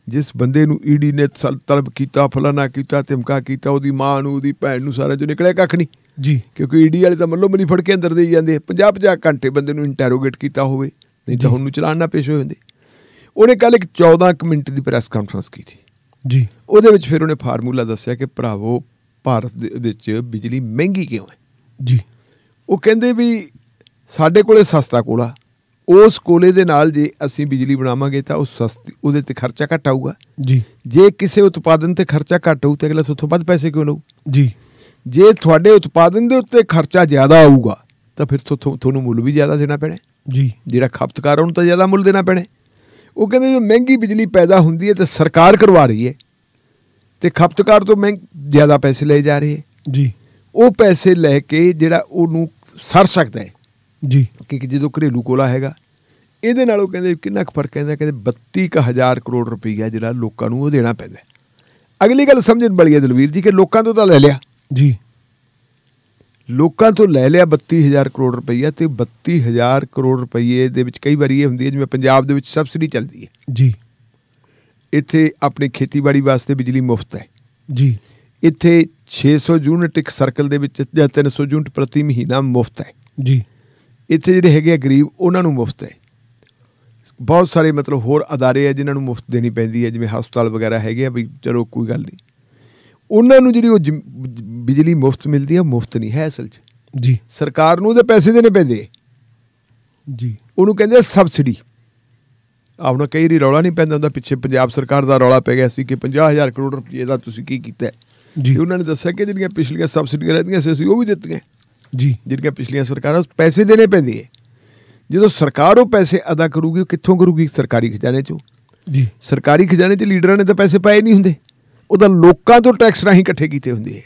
ਜਿਸ ਬੰਦੇ ਨੂੰ ਈਡੀ e ਨੇ ਤਲਬ ਕੀਤਾ ਫਲਾਣਾ ਕੀਤਾ ਧਮਕਾ ਕੀਤਾ ਉਹਦੀ ਮਾਂ ਨੂੰ ਉਹਦੀ ਭੈਣ ਨੂੰ ਸਾਰਾ ਜੋ ਨਿਕਲਿਆ ਕੱਖ ਨਹੀਂ ਜੀ ਕਿਉਂਕਿ ਈਡੀ e ਵਾਲੇ ਤਾਂ ਮੱਲੋ ਮਲੀ ਫੜ ਕੇ ਅੰਦਰ ਦੇ ਜਾਂਦੇ 50 50 ਘੰਟੇ ਬੰਦੇ ਨੂੰ ਇੰਟਰੋਗੇਟ ਕੀਤਾ ਹੋਵੇ ਨਹੀਂ ਤਾਂ ਉਹਨੂੰ ਚਲਾਣ ਨਾ ਪੇਸ਼ ਹੋਏ ਹੁੰਦੇ ਉਹਨੇ ਕੱਲ ਇੱਕ 14 ਮਿੰਟ ਦੀ ਪ੍ਰੈਸ ਕਾਨਫਰੰਸ ਕੀਤੀ ਜੀ ਉਹਦੇ ਵਿੱਚ ਫਿਰ ਉਹਨੇ ਫਾਰਮੂਲਾ ਦੱਸਿਆ ਕਿ ਭਰਾਵੋ ਭਾਰਤ ਦੇ ਵਿੱਚ ਬਿਜਲੀ ਮਹਿੰਗੀ ਕਿਉਂ ਹੈ ਜੀ ਉਹ ਕਹਿੰਦੇ ਵੀ ਸਾਡੇ ਕੋਲੇ ਸਸਤਾ ਕੋਲਾ ਉਸ ਕੋਲੇ ਦੇ ਨਾਲ ਜੇ ਅਸੀਂ ਬਿਜਲੀ ਬਣਾਵਾਂਗੇ ਤਾਂ ਉਹ ਸਸਤੀ ਉਹਦੇ ਤੇ ਖਰਚਾ ਘਟ ਆਊਗਾ ਜੀ ਜੇ ਕਿਸੇ ਉਤਪਾਦਨ ਤੇ ਖਰਚਾ ਘਟ ਹੋਊ ਤੇ ਅਗਲਾ ਸੋਥੋਂ ਵੱਧ ਪੈਸੇ ਕਿਉਂ ਲਊ ਜੀ ਜੇ ਤੁਹਾਡੇ ਉਤਪਾਦਨ ਦੇ ਉੱਤੇ ਖਰਚਾ ਜ਼ਿਆਦਾ ਆਊਗਾ ਤਾਂ ਫਿਰ ਤੁਹਾਨੂੰ ਮੁੱਲ ਵੀ ਜ਼ਿਆਦਾ ਦੇਣਾ ਪੈਣਾ ਜੀ ਜਿਹੜਾ ਖਪਤਕਾਰ ਉਹਨੂੰ ਤਾਂ ਜ਼ਿਆਦਾ ਮੁੱਲ ਦੇਣਾ ਪੈਣਾ ਉਹ ਕਹਿੰਦੇ ਜੇ ਮਹਿੰਗੀ ਬਿਜਲੀ ਪੈਦਾ ਹੁੰਦੀ ਹੈ ਤੇ ਸਰਕਾਰ ਕਰਵਾ ਰਹੀ ਹੈ ਤੇ ਖਪਤਕਾਰ ਤੋਂ ਮਹਿੰਗ ਜ਼ਿਆਦਾ ਪੈਸੇ ਲਏ ਜਾ ਰਹੇ ਹੈ ਜੀ ਉਹ ਪੈਸੇ ਲੈ ਕੇ ਜਿਹੜਾ ਉਹਨੂੰ ਸਰ ਸਕਦਾ ਹੈ ਜੀ ਕਿ ਜਦੋਂ ਘਰੇਲੂ ਕੋਲਾ ਹੈਗਾ ਇਹਦੇ ਨਾਲ ਉਹ ਕਹਿੰਦੇ ਕਿੰਨਾ ਕੁ ਫਰਕ ਹੈ ਕਹਿੰਦੇ 32000 ਕਰੋੜ ਰੁਪਈਆ ਜਿਹੜਾ ਲੋਕਾਂ ਨੂੰ ਉਹ ਦੇਣਾ ਪੈਂਦਾ ਅਗਲੀ ਗੱਲ ਸਮਝਣ ਵਾਲੀ ਹੈ ਦਲਵੀਰ ਜੀ ਕਿ ਲੋਕਾਂ ਤੋਂ ਤਾਂ ਲੈ ਲਿਆ ਜੀ ਲੋਕਾਂ ਤੋਂ ਲੈ ਲਿਆ 32000 ਕਰੋੜ ਰੁਪਈਆ ਤੇ 32000 ਕਰੋੜ ਰੁਪਈਏ ਦੇ ਵਿੱਚ ਕਈ ਵਾਰੀ ਇਹ ਹੁੰਦੀ ਹੈ ਜਿਵੇਂ ਪੰਜਾਬ ਦੇ ਵਿੱਚ ਸਬਸਿਡੀ ਚੱਲਦੀ ਹੈ ਜੀ ਇੱਥੇ ਆਪਣੇ ਖੇਤੀਬਾੜੀ ਵਾਸਤੇ ਬਿਜਲੀ ਮੁਫਤ ਹੈ ਜੀ ਇੱਥੇ 600 ਯੂਨਿਟ ਇੱਕ ਸਰਕਲ ਦੇ ਵਿੱਚ ਜਾਂ 300 ਯੂਨਿਟ ਪ੍ਰਤੀ ਮਹੀਨਾ ਮੁਫਤ ਹੈ ਜੀ ਇੱਥੇ ਜਿਹੜੇ ਹੈਗੇ ਆ ਗਰੀਬ ਉਹਨਾਂ ਨੂੰ ਮੁਫਤ ਹੈ ਬਹੁਤ ਸਾਰੇ ਮਤਲਬ ਹੋਰ ادارے ਆ ਜਿਨ੍ਹਾਂ ਨੂੰ ਮੁਫਤ ਦੇਣੀ ਪੈਂਦੀ ਹੈ ਜਿਵੇਂ ਹਸਪਤਾਲ ਵਗੈਰਾ ਹੈਗੇ ਆ ਵੀ ਚਲੋ ਕੋਈ ਗੱਲ ਨਹੀਂ ਉਹਨਾਂ ਨੂੰ ਜਿਹੜੀ ਉਹ ਬਿਜਲੀ ਮੁਫਤ ਮਿਲਦੀ ਹੈ ਮੁਫਤ ਨਹੀਂ ਹੈ ਅਸਲ 'ਚ ਜੀ ਸਰਕਾਰ ਨੂੰ ਉਹਦੇ ਪੈਸੇ ਦੇਣੇ ਪੈਂਦੇ ਜੀ ਉਹਨੂੰ ਕਹਿੰਦੇ ਸਬਸਿਡੀ ਆਪਣਾ ਕਈ ਰੀ ਰੌਲਾ ਨਹੀਂ ਪੈਂਦਾ ਹੁੰਦਾ ਪਿੱਛੇ ਪੰਜਾਬ ਸਰਕਾਰ ਦਾ ਰੌਲਾ ਪੈ ਗਿਆ ਸੀ ਕਿ 50000 ਕਰੋੜ ਰੁਪਏ ਦਾ ਤੁਸੀਂ ਕੀ ਕੀਤਾ ਜੀ ਉਹਨਾਂ ਨੇ ਦੱਸਿਆ ਕਿ ਜਿਹੜੀਆਂ ਪਿਛਲੀਆਂ ਸਬਸਿਡੀਆਂ ਰਹਿੰਦੀਆਂ ਸੀ ਅਸੀਂ ਉਹ ਵੀ ਦਿੱਤੀਆਂ ਜੀ ਜਿਹੜੀਆਂ ਪਿਛਲੀਆਂ ਸਰਕਾਰਾਂ ਪੈਸੇ ਦੇਣੇ ਪੈਂਦੇ ਹੈ ਜਦੋਂ ਸਰਕਾਰ ਉਹ ਪੈਸੇ ਅਦਾ ਕਰੂਗੀ ਕਿੱਥੋਂ ਕਰੂਗੀ ਸਰਕਾਰੀ ਖਜ਼ਾਨੇ ਚੋਂ ਜੀ ਸਰਕਾਰੀ ਖਜ਼ਾਨੇ 'ਚ ਲੀਡਰਾਂ ਨੇ ਤਾਂ ਪੈਸੇ ਪਾਏ ਨਹੀਂ ਹੁੰਦੇ ਉਹ ਤਾਂ ਲੋਕਾਂ ਤੋਂ ਟੈਕਸ ਰਾਹੀਂ ਇਕੱਠੇ ਕੀਤੇ ਹੁੰਦੇ ਹੈ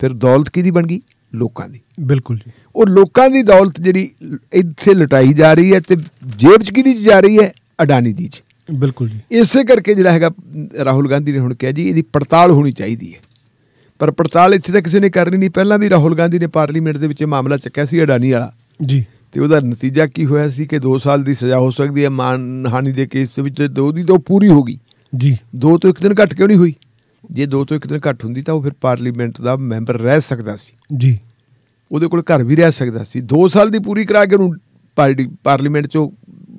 ਫਿਰ ਦੌਲਤ ਕਿਹਦੀ ਬਣ ਗਈ ਲੋਕਾਂ ਦੀ ਬਿਲਕੁਲ ਜੀ ਉਹ ਲੋਕਾਂ ਦੀ ਦੌਲਤ ਜਿਹੜੀ ਇੱਥੇ ਲਟਾਈ ਜਾ ਰਹੀ ਹੈ ਤੇ ਜੇਬ 'ਚ ਕਿਹਦੀ ਜਾ ਰਹੀ ਹੈ ਅਡਾਨੀ ਦੀ 'ਚ ਬਿਲਕੁਲ ਜੀ ਇਸੇ ਕਰਕੇ ਜਿਹੜਾ ਹੈਗਾ ਰਾਹੁਲ ਗਾਂਧੀ ਨੇ ਹੁਣ ਕਿਹਾ ਜੀ ਇਹਦੀ ਪੜਤਾਲ ਹੋਣੀ ਚਾਹੀਦੀ ਹੈ ਪਰ ਪੜਤਾਲ ਇੱਥੇ ਤਾਂ ਕਿਸੇ ਨੇ ਕਰਨੀ ਨਹੀਂ ਪਹਿਲਾਂ ਵੀ ਰਾਹੁਲ ਗਾਂਧੀ ਨੇ ਪਾਰਲੀਮੈਂਟ ਦੇ ਵਿੱਚ ਮਾਮਲਾ ਚੱਕਿਆ ਸੀ ਅਡਾਨੀ ਵਾਲਾ ਜੀ ਤੇ ਉਹਦਾ ਨਤੀਜਾ ਕੀ ਹੋਇਆ ਸੀ ਕਿ 2 ਸਾਲ ਦੀ ਸਜ਼ਾ ਹੋ ਸਕਦੀ ਹੈ ਮਾਨਹਾਨੀ ਦੇ ਕੇਸ ਦੇ ਵਿੱਚ ਦੋ ਦੀ ਤਾਂ ਪੂਰੀ ਹੋ ਗਈ ਜੀ ਦੋ ਤੋਂ ਇੱਕ ਦਿਨ ਘੱਟ ਕਿਉਂ ਨਹੀਂ ਹੋਈ ਜੇ ਦੋ ਤੋਂ ਇੱਕ ਦਿਨ ਘੱਟ ਹੁੰਦੀ ਤਾਂ ਉਹ ਫਿਰ ਪਾਰਲੀਮੈਂਟ ਦਾ ਮੈਂਬਰ ਰਹਿ ਸਕਦਾ ਸੀ ਜੀ ਉਹਦੇ ਕੋਲ ਘਰ ਵੀ ਰਹਿ ਸਕਦਾ ਸੀ 2 ਸਾਲ ਦੀ ਪੂਰੀ ਕਰਾ ਕੇ ਉਹਨੂੰ ਪਾਰਲੀਮੈਂਟ ਚੋਂ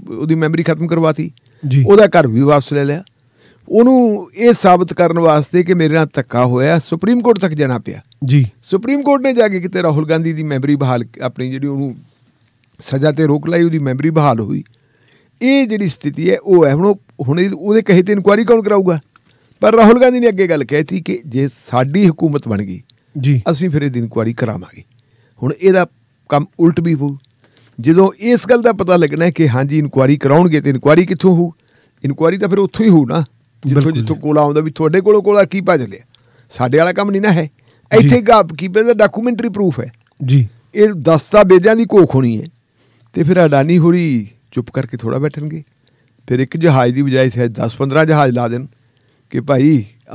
ਉਹਦੀ ਮੈਮਰੀ ਖਤਮ ਕਰਵਾਤੀ ਉਹਦਾ ਘਰ ਵੀ ਵਾਪਸ ਲੈ ਲਿਆ ਉਹਨੂੰ ਇਹ ਸਾਬਤ ਕਰਨ ਵਾਸਤੇ ਕਿ ਮੇਰੇ ਨਾਲ ਧੱਕਾ ਹੋਇਆ ਸੁਪਰੀਮ ਕੋਰਟ ਤੱਕ ਜਾਣਾ ਪਿਆ ਜੀ ਸੁਪਰੀਮ ਕੋਰਟ ਨੇ ਜਾ ਕੇ ਕਿਤੇ ਰਾਹੁਲ ਗਾਂਧੀ ਦੀ ਮੈਮਰੀ ਬਹਾਲ ਆਪਣੀ ਜਿਹੜੀ ਉਹਨੂੰ ਸਜ਼ਾ ਤੇ ਰੋਕ ਲਈ ਉਹਦੀ ਮੈਮਰੀ ਬਹਾਲ ਹੋਈ ਇਹ ਜਿਹੜੀ ਸਥਿਤੀ ਹੈ ਉਹ ਹੈ ਹੁਣ ਹੁਣ ਉਹਦੇ ਕਹੇ ਤੇ ਇਨਕੁਆਰੀ ਕੌਣ ਕਰਾਊਗਾ ਪਰ ਰਾਹੁਲ ਗਾਂਧੀ ਨੇ ਅੱਗੇ ਗੱਲ ਕਹੀਤੀ ਕਿ ਜੇ ਸਾਡੀ ਹਕੂਮਤ ਬਣ ਗਈ ਜੀ ਅਸੀਂ ਫਿਰ ਇਹਦੀ ਇਨਕੁਆਰੀ ਕਰਾਵਾਂਗੇ ਹੁਣ ਇਹਦਾ ਕੰਮ ਉਲਟ ਵੀ ਹੋ ਜਦੋਂ ਇਸ ਗੱਲ ਦਾ ਪਤਾ ਲੱਗਣਾ ਹੈ ਕਿ ਹਾਂਜੀ ਇਨਕੁਆਰੀ ਕਰਾਉਣਗੇ ਤੇ ਇਨਕੁਆਰੀ ਕਿੱਥੋਂ ਹੋ ਇਨਕੁਆਰੀ ਤਾਂ ਫਿਰ ਉੱਥੋਂ ਹੀ ਹੋ ਨਾ ਜਿੱਥੋਂ ਜਿੱਥੋਂ ਕੋਲਾ ਆਉਂਦਾ ਵੀ ਤੁਹਾਡੇ ਕੋਲੋਂ ਕੋਲਾ ਕੀ ਭੱਜ ਲਿਆ ਸਾਡੇ ਵਾਲਾ ਕੰਮ ਨਹੀਂ ਨਾ ਹੈ ਇੱਥੇ ਗਾਪ ਕੀਪਰ ਦਾ ਡਾਕੂਮੈਂਟਰੀ ਪ੍ਰੂਫ ਹੈ ਜੀ ਇਹ ਦਸਤਾਵੇਜ਼ਾਂ ਦੀ ਕੋਖ ਹੋਣੀ ਹੈ ਤੇ ਫਿਰ ਅਡਾਨੀ ਹੋਰੀ ਚੁੱਪ ਕਰਕੇ ਥੋੜਾ ਬੈਠਣਗੇ ਫਿਰ ਇੱਕ ਜਹਾਜ਼ ਦੀ ਬਜਾਏ ਸ਼ਾਇਦ 10-15 ਜਹਾਜ਼ ਲਾ ਦੇਣ ਕਿ ਭਾਈ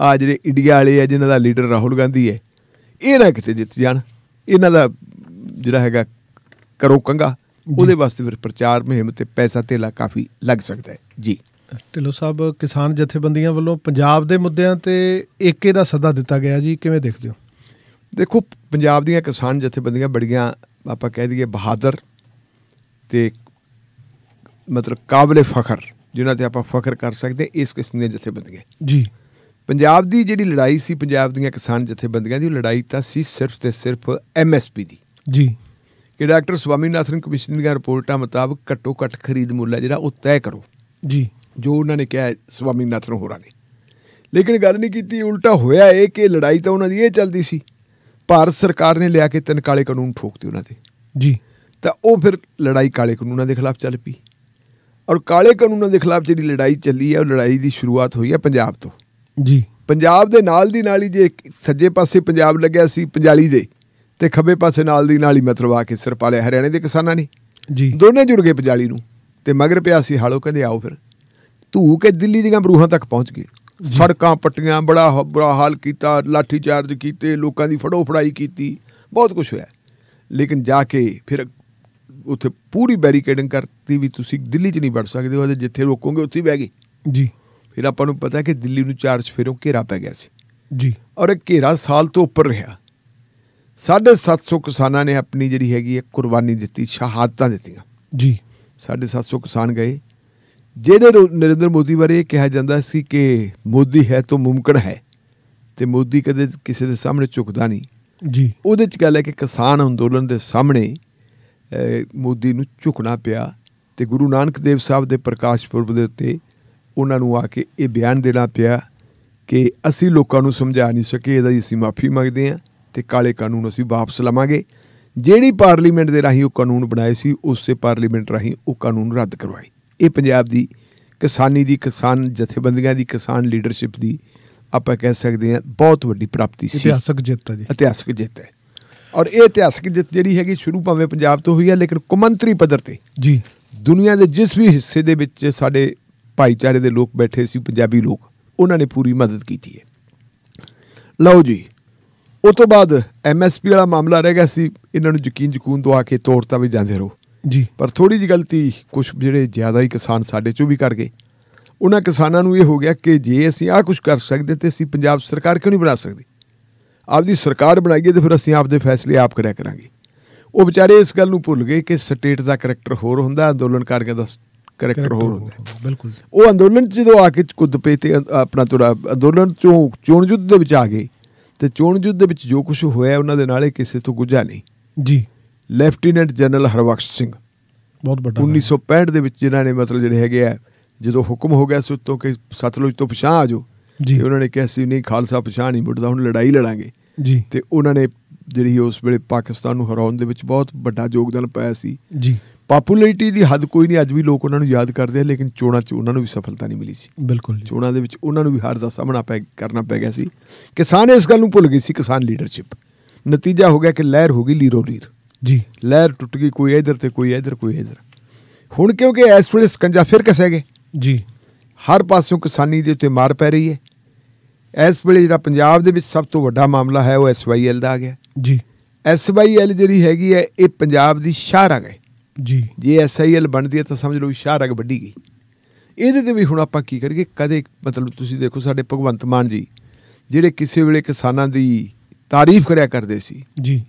ਆ ਜਿਹੜੇ ਇੰਡੀਆ ਵਾਲੇ ਆ ਜਿਨ੍ਹਾਂ ਦਾ ਲੀਡਰ ਰਾਹੁਲ ਗਾਂਧੀ ਹੈ ਇਹ ਨਾ ਕਿਤੇ ਜਿੱਤ ਜਾਣ ਇਹਨਾਂ ਦਾ ਜਿਹੜਾ ਹੈਗਾ ਕਰੋ ਕੰਗਾ ਉਹਦੇ ਵਾਸਤੇ ਫਿਰ ਪ੍ਰਚਾਰ ਮਹਿੰਮ ਤੇ ਪੈਸਾ ਤੇਲਾ ਕਾਫੀ ਲੱਗ ਸਕਦਾ ਹੈ ਜੀ ਢਿੱਲੋ ਸਾਹਿਬ ਕਿਸਾਨ ਜਥੇਬੰਦੀਆਂ ਵੱਲੋਂ ਪੰਜਾਬ ਦੇ ਮੁੱਦਿਆਂ ਤੇ ਏਕੇ ਦਾ ਸੱਦਾ ਦਿੱਤਾ ਗਿਆ ਜੀ ਕਿਵੇਂ ਦੇਖਦੇ ਹੋ ਦੇਖੋ ਪੰਜਾਬ ਦੀਆਂ ਕਿਸਾਨ ਜਥੇਬੰਦੀਆਂ ਬੜੀਆਂ ਆਪਾਂ ਕਹਿ ਦਈਏ ਬਹਾਦਰ ਤੇ ਮਤਲਬ ਕਾਬਲੇ ਫਖਰ ਜਿਨ੍ਹਾਂ ਤੇ ਆਪਾਂ ਫਖਰ ਕਰ ਸਕਦੇ ਇਸ ਕਿਸਮ ਦੀਆਂ ਜਥੇਬੰਦੀਆਂ ਜੀ ਪੰਜਾਬ ਦੀ ਜਿਹੜੀ ਲੜਾਈ ਸੀ ਪੰਜਾਬ ਦੀਆਂ ਕਿਸਾਨ ਜਥੇਬੰਦੀਆਂ ਦੀ ਲੜਾਈ ਤਾਂ ਸੀ ਸਿਰਫ ਤੇ ਸਿਰਫ ਐਮਐਸਪੀ ਦੀ ਜੀ ਕਿ ਡਾਕਟਰ ਨਾਥਨ ਕਮਿਸ਼ਨ ਦੀਆਂ ਰਿਪੋਰਟਾਂ ਮੁਤਾਬਕ ਘੱਟੋ ਘੱਟ ਖਰੀਦ ਮੁੱਲ ਹੈ ਜਿਹੜਾ ਉਹ ਤੈਅ ਕਰੋ ਜੀ ਜੋ ਉਹਨਾਂ ਨੇ ਕਿਹਾ ਸੁਆਮੀ ਨਾਥਨ ਹੋਰਾਂ ਨੇ ਲੇਕਿਨ ਗੱਲ ਨਹੀਂ ਕੀਤੀ ਉਲਟਾ ਹੋਇਆ ਇਹ ਕਿ ਲੜਾਈ ਤਾਂ ਉਹਨਾਂ ਦੀ ਇਹ ਚੱਲਦੀ ਸੀ ਭਾਰਤ ਸਰਕਾਰ ਨੇ ਲਿਆ ਕੇ ਤਿੰਨ ਕਾਲੇ ਕਾਨੂੰਨ ਠੋਕਤੇ ਉਹਨਾਂ ਤੇ ਜੀ ਤਾਂ ਉਹ ਫਿਰ ਲੜਾਈ ਕਾਲੇ ਕਾਨੂੰਨਾਂ ਦੇ ਖਿਲਾਫ ਚੱਲ ਪਈ ਔਰ ਕਾਲੇ ਕਾਨੂੰਨਾਂ ਦੇ ਖਿਲਾਫ ਜਿਹੜੀ ਲੜਾਈ ਚੱਲੀ ਹੈ ਉਹ ਲੜਾਈ ਦੀ ਸ਼ੁਰੂਆਤ ਹੋਈ ਹੈ ਪੰਜਾਬ ਤੋਂ ਜੀ ਪੰਜਾਬ ਦੇ ਨਾਲ ਦੀ ਨਾਲ ਹੀ ਜੇ ਸੱਜੇ ਪਾਸੇ ਪੰਜਾਬ ਲੱਗਿਆ ਸੀ ਪੰਜਾਲੀ ਦੇ ਤੇ ਖੱਬੇ ਪਾਸੇ ਨਾਲ ਦੀ ਨਾਲ ਹੀ ਮਤਲਬ ਆ ਕੇ ਸਿਰ ਪਾਲੇ ਹਰਿਆਣੇ ਦੇ ਕਿਸਾਨਾਂ ਨੇ ਜੀ ਦੋਨੇ ਜੁੜ ਗਏ ਪੰਜਾਲੀ ਨੂੰ ਤੇ ਮਗਰ ਪਿਆ ਸੀ ਹਾਲੋ ਕਹਿੰਦੇ ਆਓ ਫਿਰ ਧੂ ਕੇ ਦਿੱਲੀ ਦੀਆਂ ਬਰੂਹਾਂ ਤੱਕ ਪਹੁੰਚ ਗਏ ਸੜਕਾਂ ਪੱਟੀਆਂ ਬੜਾ ਬੁਰਾ ਹਾਲ ਕੀਤਾ ਲਾਠੀ ਚਾਰਜ ਕੀਤੇ ਲੋਕਾਂ ਦੀ ਫੜੋ ਫੜਾਈ ਕੀਤੀ ਬਹੁਤ ਕੁਝ ਹੋਇਆ ਲੇਕਿਨ ਜਾ ਕੇ ਫਿਰ ਉੱਥੇ ਪੂਰੀ ਬੈਰੀਕੇਡਿੰਗ ਕਰਤੀ ਵੀ ਤੁਸੀਂ ਦਿੱਲੀ 'ਚ ਨਹੀਂ ਵੜ ਸਕਦੇ ਉਹ ਜਿੱਥੇ ਰੋਕੋਗੇ ਉੱਥੇ ਹੀ ਬਹਿ ਗਏ ਜੀ ਫਿਰ ਆਪਾਂ ਨੂੰ ਪਤਾ ਕਿ ਦਿੱਲੀ ਨੂੰ ਚਾਰ ਫਿਰੋਂ ਘੇਰਾ ਪੈ ਗਿਆ ਸੀ ਜੀ ਔਰ ਇਹ ਘੇਰਾ ਸਾਲ ਤੋਂ ਉੱਪਰ ਰਿਹਾ 750 ਕਿਸਾਨਾਂ ਨੇ ਆਪਣੀ ਜਿਹੜੀ ਹੈਗੀ ਹੈ ਕੁਰਬਾਨੀ ਦਿੱਤੀ ਸ਼ਹਾਦਤਾਂ ਦਿੱਤੀਆਂ ਜੀ 750 ਕਿਸਾਨ ਗਏ ਜਿਹੜੇ ਨਰਿੰਦਰ ਮੋਦੀ ਬਾਰੇ ਕਿਹਾ ਜਾਂਦਾ ਸੀ ਕਿ ਮੋਦੀ ਹੈ ਤੋਂ ਮੁਮਕਨ ਹੈ ਤੇ ਮੋਦੀ ਕਦੇ ਕਿਸੇ ਦੇ ਸਾਹਮਣੇ ਝੁਕਦਾ ਨਹੀਂ ਜੀ ਉਹਦੇ ਚ ਗੱਲ ਹੈ ਕਿ ਕਿਸਾਨ ਅੰਦੋਲਨ ਦੇ ਸਾਹਮਣੇ ਮੋਦੀ ਨੂੰ ਝੁਕਣਾ ਪਿਆ ਤੇ ਗੁਰੂ ਨਾਨਕ ਦੇਵ ਸਾਹਿਬ ਦੇ ਪ੍ਰਕਾਸ਼ ਪੁਰਬ ਦੇ ਉੱਤੇ ਉਹਨਾਂ ਨੂੰ ਆ ਕੇ ਇਹ ਬਿਆਨ ਦੇਣਾ ਪਿਆ ਕਿ ਅਸੀਂ ਲੋਕਾਂ ਨੂੰ ਸਮਝਾ ਨਹੀਂ ਸਕੇ ਇਹਦਾ ਅਸੀਂ ਮਾਫੀ ਮੰਗਦੇ ਹਾਂ ਤੇ ਕਾਲੇ ਕਾਨੂੰਨ ਅਸੀਂ ਵਾਪਸ ਲਵਾਂਗੇ ਜਿਹੜੀ ਪਾਰਲੀਮੈਂਟ ਦੇ ਰਾਹੀਂ ਉਹ ਕਾਨੂੰਨ ਬਣਾਏ ਸੀ ਉਸੇ ਪਾਰਲੀਮੈਂਟ ਰਾਹੀਂ ਉਹ ਕਾਨੂੰਨ ਰੱਦ ਕਰਵਾਏ ਇਹ ਪੰਜਾਬ ਦੀ ਕਿਸਾਨੀ ਦੀ ਕਿਸਾਨ ਜਥੇਬੰਦੀਆਂ ਦੀ ਕਿਸਾਨ ਲੀਡਰਸ਼ਿਪ ਦੀ ਆਪਾਂ ਕਹਿ ਸਕਦੇ ਹਾਂ ਬਹੁਤ ਵੱਡੀ ਪ੍ਰਾਪਤੀ ਸੀ ਇਤਿਹਾਸਕ ਜਿੱਤ ਹੈ ਜੀ ਇਤਿਹਾਸਕ ਜਿੱਤ ਹੈ ਔਰ ਇਹ ਇਤਿਹਾਸਕ ਜਿੱਤ ਜਿਹੜੀ ਹੈਗੀ ਸ਼ੁਰੂ ਭਾਵੇਂ ਪੰਜਾਬ ਤੋਂ ਹੋਈ ਹੈ ਲੇਕਿਨ ਕੁਮੰਤਰੀ ਪੱਧਰ ਤੇ ਜੀ ਦੁਨੀਆ ਦੇ ਜਿਸ ਵੀ ਹਿੱਸੇ ਦੇ ਵਿੱਚ ਸਾਡੇ ਭਾਈਚਾਰੇ ਦੇ ਲੋਕ ਬੈਠੇ ਸੀ ਪੰਜਾਬੀ ਲੋਕ ਉਹਨਾਂ ਨੇ ਪੂਰੀ ਮਦਦ ਕੀਤੀ ਹੈ ਲਓ ਜੀ ਉਸ ਤੋਂ ਬਾਅਦ ਐਮਐਸਪੀ ਵਾਲਾ ਮਾਮਲਾ ਰਹਿ ਗਿਆ ਸੀ ਇਹਨਾਂ ਨੂੰ ਯਕੀਨ ਜਕੂਨ ਦਵਾ ਕੇ ਤੋੜਤਾ ਵੀ ਜਾਂਦੇ ਰਹੋ ਜੀ ਪਰ ਥੋੜੀ ਜੀ ਗਲਤੀ ਕੁਝ ਜਿਹੜੇ ਜ਼ਿਆਦਾ ਹੀ ਕਿਸਾਨ ਸਾਡੇ ਚੋਂ ਵੀ ਕਰ ਗਏ ਉਹਨਾਂ ਕਿਸਾਨਾਂ ਨੂੰ ਇਹ ਹੋ ਗਿਆ ਕਿ ਜੇ ਅਸੀਂ ਆਹ ਕੁਝ ਕਰ ਸਕਦੇ ਤੇ ਅਸੀਂ ਪੰਜਾਬ ਸਰਕਾਰ ਕਿਉਂ ਨਹੀਂ ਬਣਾ ਸਕਦੇ ਆਪਦੀ ਸਰਕਾਰ ਬਣਾਈਏ ਤੇ ਫਿਰ ਅਸੀਂ ਆਪਦੇ ਫੈਸਲੇ ਆਪ ਕਰਿਆ ਕਰਾਂਗੇ ਉਹ ਵਿਚਾਰੇ ਇਸ ਗੱਲ ਨੂੰ ਭੁੱਲ ਗਏ ਕਿ ਸਟੇਟ ਦਾ ਕੈਰੈਕਟਰ ਹੋਰ ਹੁੰਦਾ ਅੰਦੋਲਨਕਾਰੀਆਂ ਦਾ ਕੈਰੈਕਟਰ ਹੋਰ ਹੁੰਦਾ ਬਿਲਕੁਲ ਉਹ ਅੰਦੋਲਨ ਜਦੋਂ ਆ ਕੇ ਕੁੱਦ ਪਏ ਤੇ ਆਪਣਾ ਥੋੜਾ ਅੰਦੋਲਨ ਚੋਂ ਚੋਣ ਯੁੱਧ ਦੇ ਵਿੱਚ ਆ ਗਏ ਤੇ ਚੋਣ ਯੁੱਧ ਦੇ ਵਿੱਚ ਜੋ ਕੁਝ ਹੋਇਆ ਉਹਨਾਂ ਦੇ ਨਾਲੇ ਕਿਸੇ ਤੋਂ ਗੁੱਝਾ ਨਹੀਂ ਜੀ ਲੈਫਟੀਨੈਂਟ ਜਨਰਲ ਹਰਵਖਸ਼ ਸਿੰਘ ਬਹੁਤ ਵੱਡਾ 1965 ਦੇ ਵਿੱਚ ਜਿਨ੍ਹਾਂ ਨੇ ਮਤਲਬ ਜਿਹੜੇ ਹੈਗੇ ਆ ਜਦੋਂ ਹੁਕਮ ਹੋ ਗਿਆ ਸੀ ਉਤੋਂ ਕਿ ਸਤਲੁਜ ਤੋਂ ਪਛਾਣ ਆ ਜੀ ਉਹਨਾਂ ਨੇ ਕਿਹਾ ਸੀ ਨਹੀਂ ਖਾਲਸਾ ਪਛਾਣ ਨਹੀਂ ਮੁੜਦਾ ਹੁਣ ਲੜਾਈ ਲੜਾਂਗੇ ਜੀ ਤੇ ਉਹਨਾਂ ਨੇ ਜਿਹੜੀ ਉਸ ਵੇਲੇ ਪਾਕਿਸਤਾਨ ਨੂੰ ਹਰਾਉਣ ਦੇ ਵਿੱਚ ਬਹੁਤ ਵੱਡਾ ਯੋਗਦਾਨ ਪਾਇਆ ਸੀ ਜੀ ਪਪੂਲੈਰਿਟੀ ਦੀ ਹੱਦ ਕੋਈ ਨਹੀਂ ਅੱਜ ਵੀ ਲੋਕ ਉਹਨਾਂ ਨੂੰ ਯਾਦ ਕਰਦੇ ਆ ਲੇਕਿਨ ਚੋਣਾਂ 'ਚ ਉਹਨਾਂ ਨੂੰ ਵੀ ਸਫਲਤਾ ਨਹੀਂ ਮਿਲੀ ਸੀ ਬਿਲਕੁਲ ਚੋਣਾਂ ਦੇ ਵਿੱਚ ਉਹਨਾਂ ਨੂੰ ਵੀ ਹਾਰ ਦਾ ਸਾਹਮਣਾ ਪੈ ਕਰਨਾ ਪੈ ਗਿਆ ਸੀ ਕਿਸਾਨ ਇਸ ਗੱਲ ਨੂੰ ਭੁੱਲ ਗਏ ਸੀ ਕਿਸਾਨ ਲੀਡਰਸ਼ਿਪ ਨਤੀਜਾ ਹੋ ਗਿਆ ਕਿ ਲਹਿਰ ਹੋ ਗਈ ਲੀਰੋ ਲੀਰ ਜੀ ਲਹਿਰ ਟੁੱਟ ਗਈ ਕੋਈ ਇਧਰ ਤੇ ਕੋਈ ਇਧਰ ਕੋਈ ਇਧਰ ਹੁਣ ਕਿਉਂਕਿ ਇਸ ਵੇਲੇ ਸਕੰਜਾ ਫਿਰ ਕਿਸੈ ਗਏ ਜੀ ਹਰ ਪਾਸਿਓਂ ਕਿਸਾਨੀ ਦੇ ਉੱਤੇ ਮਾਰ ਪੈ ਰਹੀ ਹੈ ਇਸ ਵੇਲੇ ਜਿਹੜਾ ਪੰਜਾਬ ਦੇ ਵਿੱਚ ਸਭ ਤੋਂ ਵੱਡਾ ਮਾਮਲਾ ਹੈ ਉਹ ਐਸਵਾਈਐਲ ਦਾ ਆ ਗਿਆ ਜੀ ਐਸਵਾਈਐਲ ਜਿਹੜੀ ਹੈਗੀ ਹੈ ਇਹ ਪੰਜਾਬ ਦੀ ਸ਼ਾਹ ਰਗ ਹੈ ਜੀ ਜੇ ਐਸਆਈਐਲ ਬਣਦੀ ਹੈ ਤਾਂ ਸਮਝ ਲਓ ਸ਼ਾਹ ਰਗ ਵੱਡੀ ਗਈ ਇਹਦੇ ਤੇ ਵੀ ਹੁਣ ਆਪਾਂ ਕੀ ਕਰੀਏ ਕਦੇ ਮਤਲਬ ਤੁਸੀਂ ਦੇਖੋ ਸਾਡੇ ਭਗਵੰਤ ਮਾਨ ਜੀ ਜਿਹੜੇ ਕਿਸੇ ਵੇਲੇ ਕਿਸਾਨਾਂ ਦੀ ਤਾਰੀਫ ਕਰਿਆ ਕਰਦੇ ਸੀ ਜੀ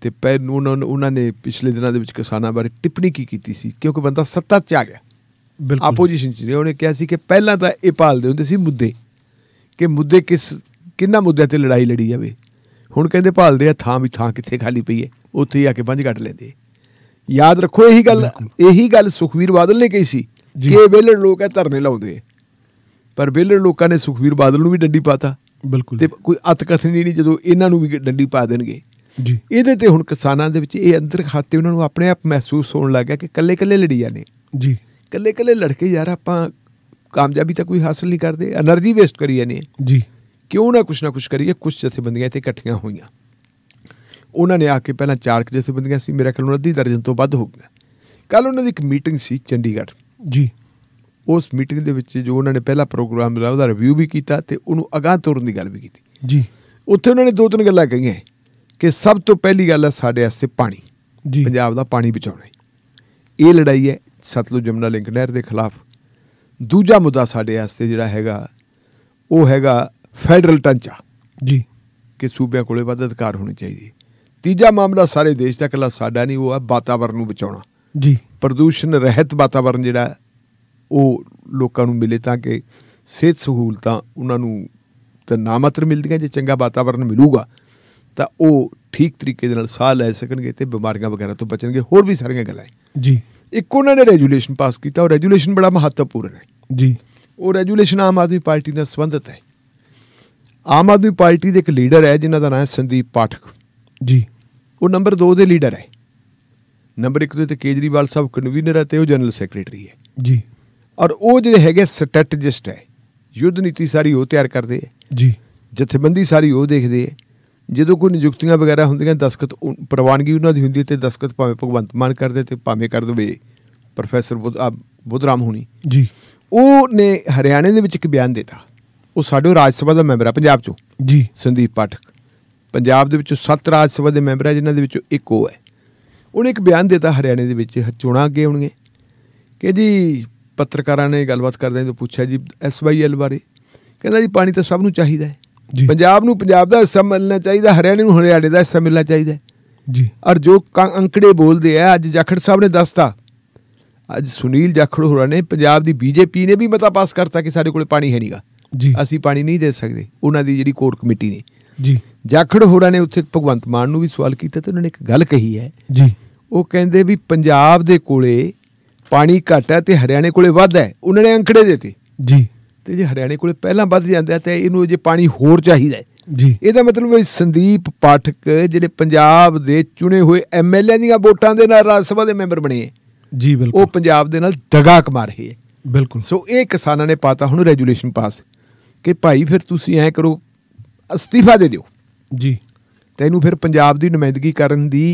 ਤੇ ਪੈ ਉਹਨਾਂ ਉਹਨਾਂ ਨੇ ਪਿਛਲੇ ਦਿਨਾਂ ਦੇ ਵਿੱਚ ਕਿਸਾਨਾਂ ਬਾਰੇ ਟਿੱਪਣੀ ਕੀ ਕੀਤੀ ਸੀ ਕਿਉਂਕਿ ਬੰਦਾ ਸੱਤਾ 'ਚ ਆ ਗਿਆ ਬਿਲਕੁਲ ਆਪੋਜੀਸ਼ਨ 'ਚ ਨੇ ਉਹਨੇ ਕਿਹਾ ਸੀ ਕਿ ਪਹਿਲਾਂ ਤਾਂ ਇਹ ਪਾਲਦੇ ਹੁੰਦੇ ਸੀ ਮੁੱਦੇ ਕਿ ਮੁੱਦੇ ਕਿਸ ਕਿੰਨਾ ਮੁੱਦਿਆਂ ਤੇ ਲੜਾਈ ਲੜੀ ਜਾਵੇ ਹੁਣ ਕਹਿੰਦੇ ਭਾਲਦੇ ਆ ਥਾਂ ਵੀ ਥਾਂ ਕਿੱਥੇ ਖਾਲੀ ਪਈ ਏ ਉੱਥੇ ਹੀ ਆ ਕੇ ਪੰਜ ਘਟ ਲੈਂਦੇ ਯਾਦ ਰੱਖੋ ਇਹੀ ਗੱਲ ਇਹੀ ਗੱਲ ਸੁਖਵੀਰ ਬਾਦਲ ਨੇ ਕਹੀ ਸੀ ਕਿ ਵਿਹਲੜ ਲੋਕ ਐ ਧਰਨੇ ਲਾਉਂਦੇ ਪਰ ਵਿਹਲੜ ਲੋਕਾਂ ਨੇ ਸੁਖਵੀਰ ਬਾਦਲ ਨੂੰ ਵੀ ਡੰਡੀ ਪਾਤਾ ਬਿਲਕੁਲ ਤੇ ਕੋਈ ਅਤਕਥਨੀ ਨਹੀਂ ਜਦੋਂ ਇਹਨਾਂ ਨੂੰ ਵੀ ਡੰਡੀ ਪਾ ਦੇਣਗੇ ਜੀ ਇਹਦੇ ਤੇ ਹੁਣ ਕਿਸਾਨਾਂ ਦੇ ਵਿੱਚ ਇਹ ਅੰਦਰ ਖਾਤੇ ਉਹਨਾਂ ਨੂੰ ਆਪਣੇ ਆਪ ਮਹਿਸੂਸ ਹੋਣ ਲੱਗਾ ਕਿ ਕੱਲੇ-ਕੱਲੇ ਲੜੀਆਂ ਨੇ ਜੀ ਕੱਲੇ-ਕੱਲੇ ਲੜਕੇ ਯਾਰ ਆਪਾਂ ਕਾਮਯਾਬੀ ਤਾਂ ਕੋਈ ਹਾਸਲ ਨਹੀਂ ਕਰਦੇ એનર્ਜੀ ਵੇਸਟ ਕਰੀ ਜਾਂਦੇ ਜੀ ਕਿਉਂ ਨਾ ਕੁਛ ਨਾ ਕੁਛ ਕਰੀਏ ਕੁਛ ਜਥੇਬੰਦੀਆਂ ਇੱਥੇ ਇਕੱਠੀਆਂ ਹੋਈਆਂ ਉਹਨਾਂ ਨੇ ਆ ਕੇ ਪਹਿਲਾਂ ਚਾਰ ਕਿ ਜਥੇਬੰਦੀਆਂ ਸੀ ਮੇਰਾ ਖਿਆਲ ਨਾਲ ਅੱਧੀ ਦਰਜਨ ਤੋਂ ਵੱਧ ਹੋ ਗਿਆ ਕੱਲ ਉਹਨਾਂ ਦੀ ਇੱਕ ਮੀਟਿੰਗ ਸੀ ਚੰਡੀਗੜ੍ਹ ਜੀ ਉਸ ਮੀਟਿੰਗ ਦੇ ਵਿੱਚ ਜੋ ਉਹਨਾਂ ਨੇ ਪਹਿਲਾ ਪ੍ਰੋਗਰਾਮ ਦਾ ਉਹਦਾ ਰਿਵਿਊ ਵੀ ਕੀਤਾ ਤੇ ਉਹਨੂੰ ਅਗਾਹ ਤੋਰਨ ਦੀ ਗੱਲ ਵੀ ਕੀਤੀ ਜੀ ਉੱਥੇ ਉਹਨਾਂ ਨੇ ਦੋ ਤਿੰਨ ਗੱਲਾਂ ਕਹੀਆਂ ਕਿ ਸਭ ਤੋਂ ਪਹਿਲੀ ਗੱਲ ਹੈ ਸਾਡੇ ਆਸਤੇ ਪਾਣੀ ਜੀ ਪੰਜਾਬ ਦਾ ਪਾਣੀ ਬਚਾਉਣਾ ਇਹ ਲੜਾਈ ਹੈ ਸਤਲੁਜ ਜਮਨਾ ਲਿੰਕ ਨਹਿਰ ਦੇ ਖਿਲਾਫ ਦੂਜਾ ਮੁੱਦਾ ਸਾਡੇ ਆਸਤੇ ਜਿਹੜਾ ਹੈਗਾ ਉਹ ਹੈਗਾ ਫੈਡਰਲ ਟਾਂਚਾ ਜੀ ਕਿ ਸੂਬਿਆਂ ਕੋਲੇ ਵੱਧ ਅਧਿਕਾਰ ਹੋਣੇ ਚਾਹੀਦੇ ਤੀਜਾ ਮਾਮਲਾ ਸਾਰੇ ਦੇਸ਼ ਦਾ ਇਕੱਲਾ ਸਾਡਾ ਨਹੀਂ ਉਹ ਹੈ ਵਾਤਾਵਰਣ ਨੂੰ ਬਚਾਉਣਾ ਜੀ ਪ੍ਰਦੂਸ਼ਣ ਰਹਿਤ ਵਾਤਾਵਰਣ ਜਿਹੜਾ ਉਹ ਲੋਕਾਂ ਨੂੰ ਮਿਲੇ ਤਾਂ ਕਿ ਸਿਹਤ ਸਹੂਲਤਾਂ ਉਹਨਾਂ ਨੂੰ ਤਾਂ ਨਾਮਾਤਰ ਮਿਲਦੀਆਂ ਜੇ ਚੰਗਾ ਵਾਤਾਵਰਣ ਮਿਲੂਗਾ ਤਾਂ ਉਹ ਠੀਕ ਤਰੀਕੇ ਦੇ ਨਾਲ ਸਾਹ ਲੈ ਸਕਣਗੇ ਤੇ ਬਿਮਾਰੀਆਂ ਵਗੈਰਾ ਤੋਂ ਬਚਣਗੇ ਹੋਰ ਵੀ ਸਾਰੀਆਂ ਗੱਲਾਂ ਜੀ ਇੱਕ ਉਹਨਾਂ ਨੇ ਰੈਜੂਲੇਸ਼ਨ ਪਾਸ ਕੀਤਾ ਉਹ ਰੈਜੂਲੇਸ਼ਨ ਬੜਾ ਮਹੱਤਵਪੂਰਨ ਹੈ ਜੀ ਉਹ ਰੈਜੂਲੇਸ਼ਨ ਆਮ ਆਦਮੀ ਪਾਰਟੀ ਨਾਲ ਸੰਬੰਧਿਤ ਹੈ ਆਮ ਆਦਮੀ ਪਾਰਟੀ ਦੇ ਇੱਕ ਲੀਡਰ ਹੈ ਜਿਨ੍ਹਾਂ ਦਾ ਨਾਮ ਹੈ ਸੰਦੀਪ ਪਾਠਕ ਜੀ ਉਹ ਨੰਬਰ 2 ਦੇ ਲੀਡਰ ਹੈ ਨੰਬਰ 1 ਦੇ ਤੇ ਕੇਜਰੀਵਾਲ ਸਾਹਿਬ ਕਨਵੀਨਰ ਹੈ ਤੇ ਉਹ ਜਨਰਲ ਸੈਕਟਰੀ ਹੈ ਜੀ ਔਰ ਉਹ ਜਿਹੜੇ ਹੈਗੇ ਸਟ੍ਰੈਟਜਿਸਟ ਹੈ ਯੁੱਧ ਨੀਤੀ ਸਾਰੀ ਉਹ ਤਿਆਰ ਕਰਦੇ ਹੈ ਜੀ ਜਥੇਬੰਦੀ ਸਾਰੀ ਉਹ ਦੇਖਦੇ ਹੈ ਜਦੋਂ ਕੋਈ ਨਿਯੁਕਤੀਆਂ ਵਗੈਰਾ ਹੁੰਦੀਆਂ ਦਸਖਤ ਪ੍ਰਵਾਨਗੀ ਉਹਨਾਂ ਦੀ ਹੁੰਦੀ ਤੇ ਦਸਖਤ ਭਾਵੇਂ ਭਗਵੰਤ ਮਾਨ ਕਰਦੇ ਤੇ ਭਾਵੇਂ ਕਰ ਦਵੇ ਪ੍ਰੋਫੈਸਰ ਬੁੱਧਰਾਮ ਹੁਣੀ ਜੀ ਉਹ ਨੇ ਹਰਿਆਣੇ ਦੇ ਵਿੱਚ ਇੱਕ ਬਿਆਨ ਦਿੱਤਾ ਉਹ ਸਾਡੇ ਰਾਜ ਸਭਾ ਦਾ ਮੈਂਬਰ ਆ ਪੰਜਾਬ ਚੋਂ ਜੀ ਸੰਦੀਪ ਪਾਠਕ ਪੰਜਾਬ ਦੇ ਵਿੱਚੋਂ ਸੱਤ ਰਾਜ ਸਭਾ ਦੇ ਮੈਂਬਰ ਆ ਜਿਨ੍ਹਾਂ ਦੇ ਵਿੱਚੋਂ ਇੱਕ ਉਹ ਹੈ ਉਹਨੇ ਇੱਕ ਬਿਆਨ ਦਿੱਤਾ ਹਰਿਆਣੇ ਦੇ ਵਿੱਚ ਚੋਣਾਂ ਅੱਗੇ ਹੋਣਗੇ ਕਿ ਜੀ ਪੱਤਰਕਾਰਾਂ ਨੇ ਗੱਲਬਾਤ ਕਰਦੇ ਤਾਂ ਪੁੱਛਿਆ ਜੀ ਐਸਵਾਈਐਲ ਬਾਰੇ ਕਹਿੰਦਾ ਜੀ ਪਾਣੀ ਤਾਂ ਸਭ ਨੂੰ ਚਾਹੀਦਾ ਹੈ ਪੰਜਾਬ ਨੂੰ ਪੰਜਾਬ ਦਾ ਹਿੱਸਾ ਮਿਲਣਾ ਚਾਹੀਦਾ ਹਰਿਆਣੇ ਨੂੰ ਹਰਿਆਣੇ ਦਾ ਹਿੱਸਾ ਮਿਲਣਾ ਚਾਹੀਦਾ ਜੀ ਔਰ ਜੋ ਅੰਕੜੇ ਬੋਲਦੇ ਆ ਅੱਜ ਜਾਖੜ ਸਾਹਿਬ ਨੇ ਦੱਸਤਾ ਅੱਜ ਸੁਨੀਲ ਜਾਖੜ ਹੋਰਾਂ ਨੇ ਪੰਜਾਬ ਦੀ ਬੀਜੇਪੀ ਨੇ ਵੀ ਮਤਾ ਪਾਸ ਕਰਤਾ ਕਿ ਸਾਡੇ ਕੋਲੇ ਪਾਣੀ ਹੈ ਨਹੀਂਗਾ ਜੀ ਅਸੀਂ ਪਾਣੀ ਨਹੀਂ ਦੇ ਸਕਦੇ ਉਹਨਾਂ ਦੀ ਜਿਹੜੀ ਕੋਰ ਕਮੇਟੀ ਨੇ ਜੀ ਜਾਖੜ ਹੋਰਾਂ ਨੇ ਉੱਥੇ ਭਗਵੰਤ ਮਾਨ ਨੂੰ ਵੀ ਸਵਾਲ ਕੀਤਾ ਤੇ ਉਹਨਾਂ ਨੇ ਇੱਕ ਗੱਲ ਕਹੀ ਹੈ ਜੀ ਉਹ ਕਹਿੰਦੇ ਵੀ ਪੰਜਾਬ ਦੇ ਕੋਲੇ ਪਾਣੀ ਘਟਾ ਹੈ ਤੇ ਹਰਿਆਣੇ ਕੋਲੇ ਵੱਧ ਹੈ ਉਹਨਾਂ ਨੇ ਅੰਕੜੇ ਦਿੱਤੇ ਜੀ ਤੇ ਜੇ ਹਰਿਆਣੇ ਕੋਲੇ ਪਹਿਲਾਂ ਵੱਧ ਜਾਂਦਾ ਤੇ ਇਹਨੂੰ ਜੇ ਪਾਣੀ ਹੋਰ ਚਾਹੀਦਾ ਜੀ ਇਹਦਾ ਮਤਲਬ ਹੈ ਸੰਦੀਪ ਪਾਠਕ ਜਿਹੜੇ ਪੰਜਾਬ ਦੇ ਚੁਣੇ ਹੋਏ ਐਮਐਲਏ ਦੀਆਂ ਵੋਟਾਂ ਦੇ ਨਾਲ ਰਾਜ ਸਭਾ ਦੇ ਮੈਂਬਰ ਬਣੇ ਜੀ ਬਿਲਕੁਲ ਉਹ ਪੰਜਾਬ ਦੇ ਨਾਲ ਦਗਾ ਕਮਾ ਰਹੇ ਹੈ ਬਿਲਕੁਲ ਸੋ ਇਹ ਕਿਸਾਨਾਂ ਨੇ ਪਾਤਾ ਹੁਣ ਰੈਜੂਲੇਸ਼ਨ ਪਾਸ ਕਿ ਭਾਈ ਫਿਰ ਤੁਸੀਂ ਐ ਕਰੋ ਅਸਤੀਫਾ ਦੇ ਦਿਓ ਜੀ ਤੈਨੂੰ ਫਿਰ ਪੰਜਾਬ ਦੀ ਨੁਮਾਇੰਦਗੀ ਕਰਨ ਦੀ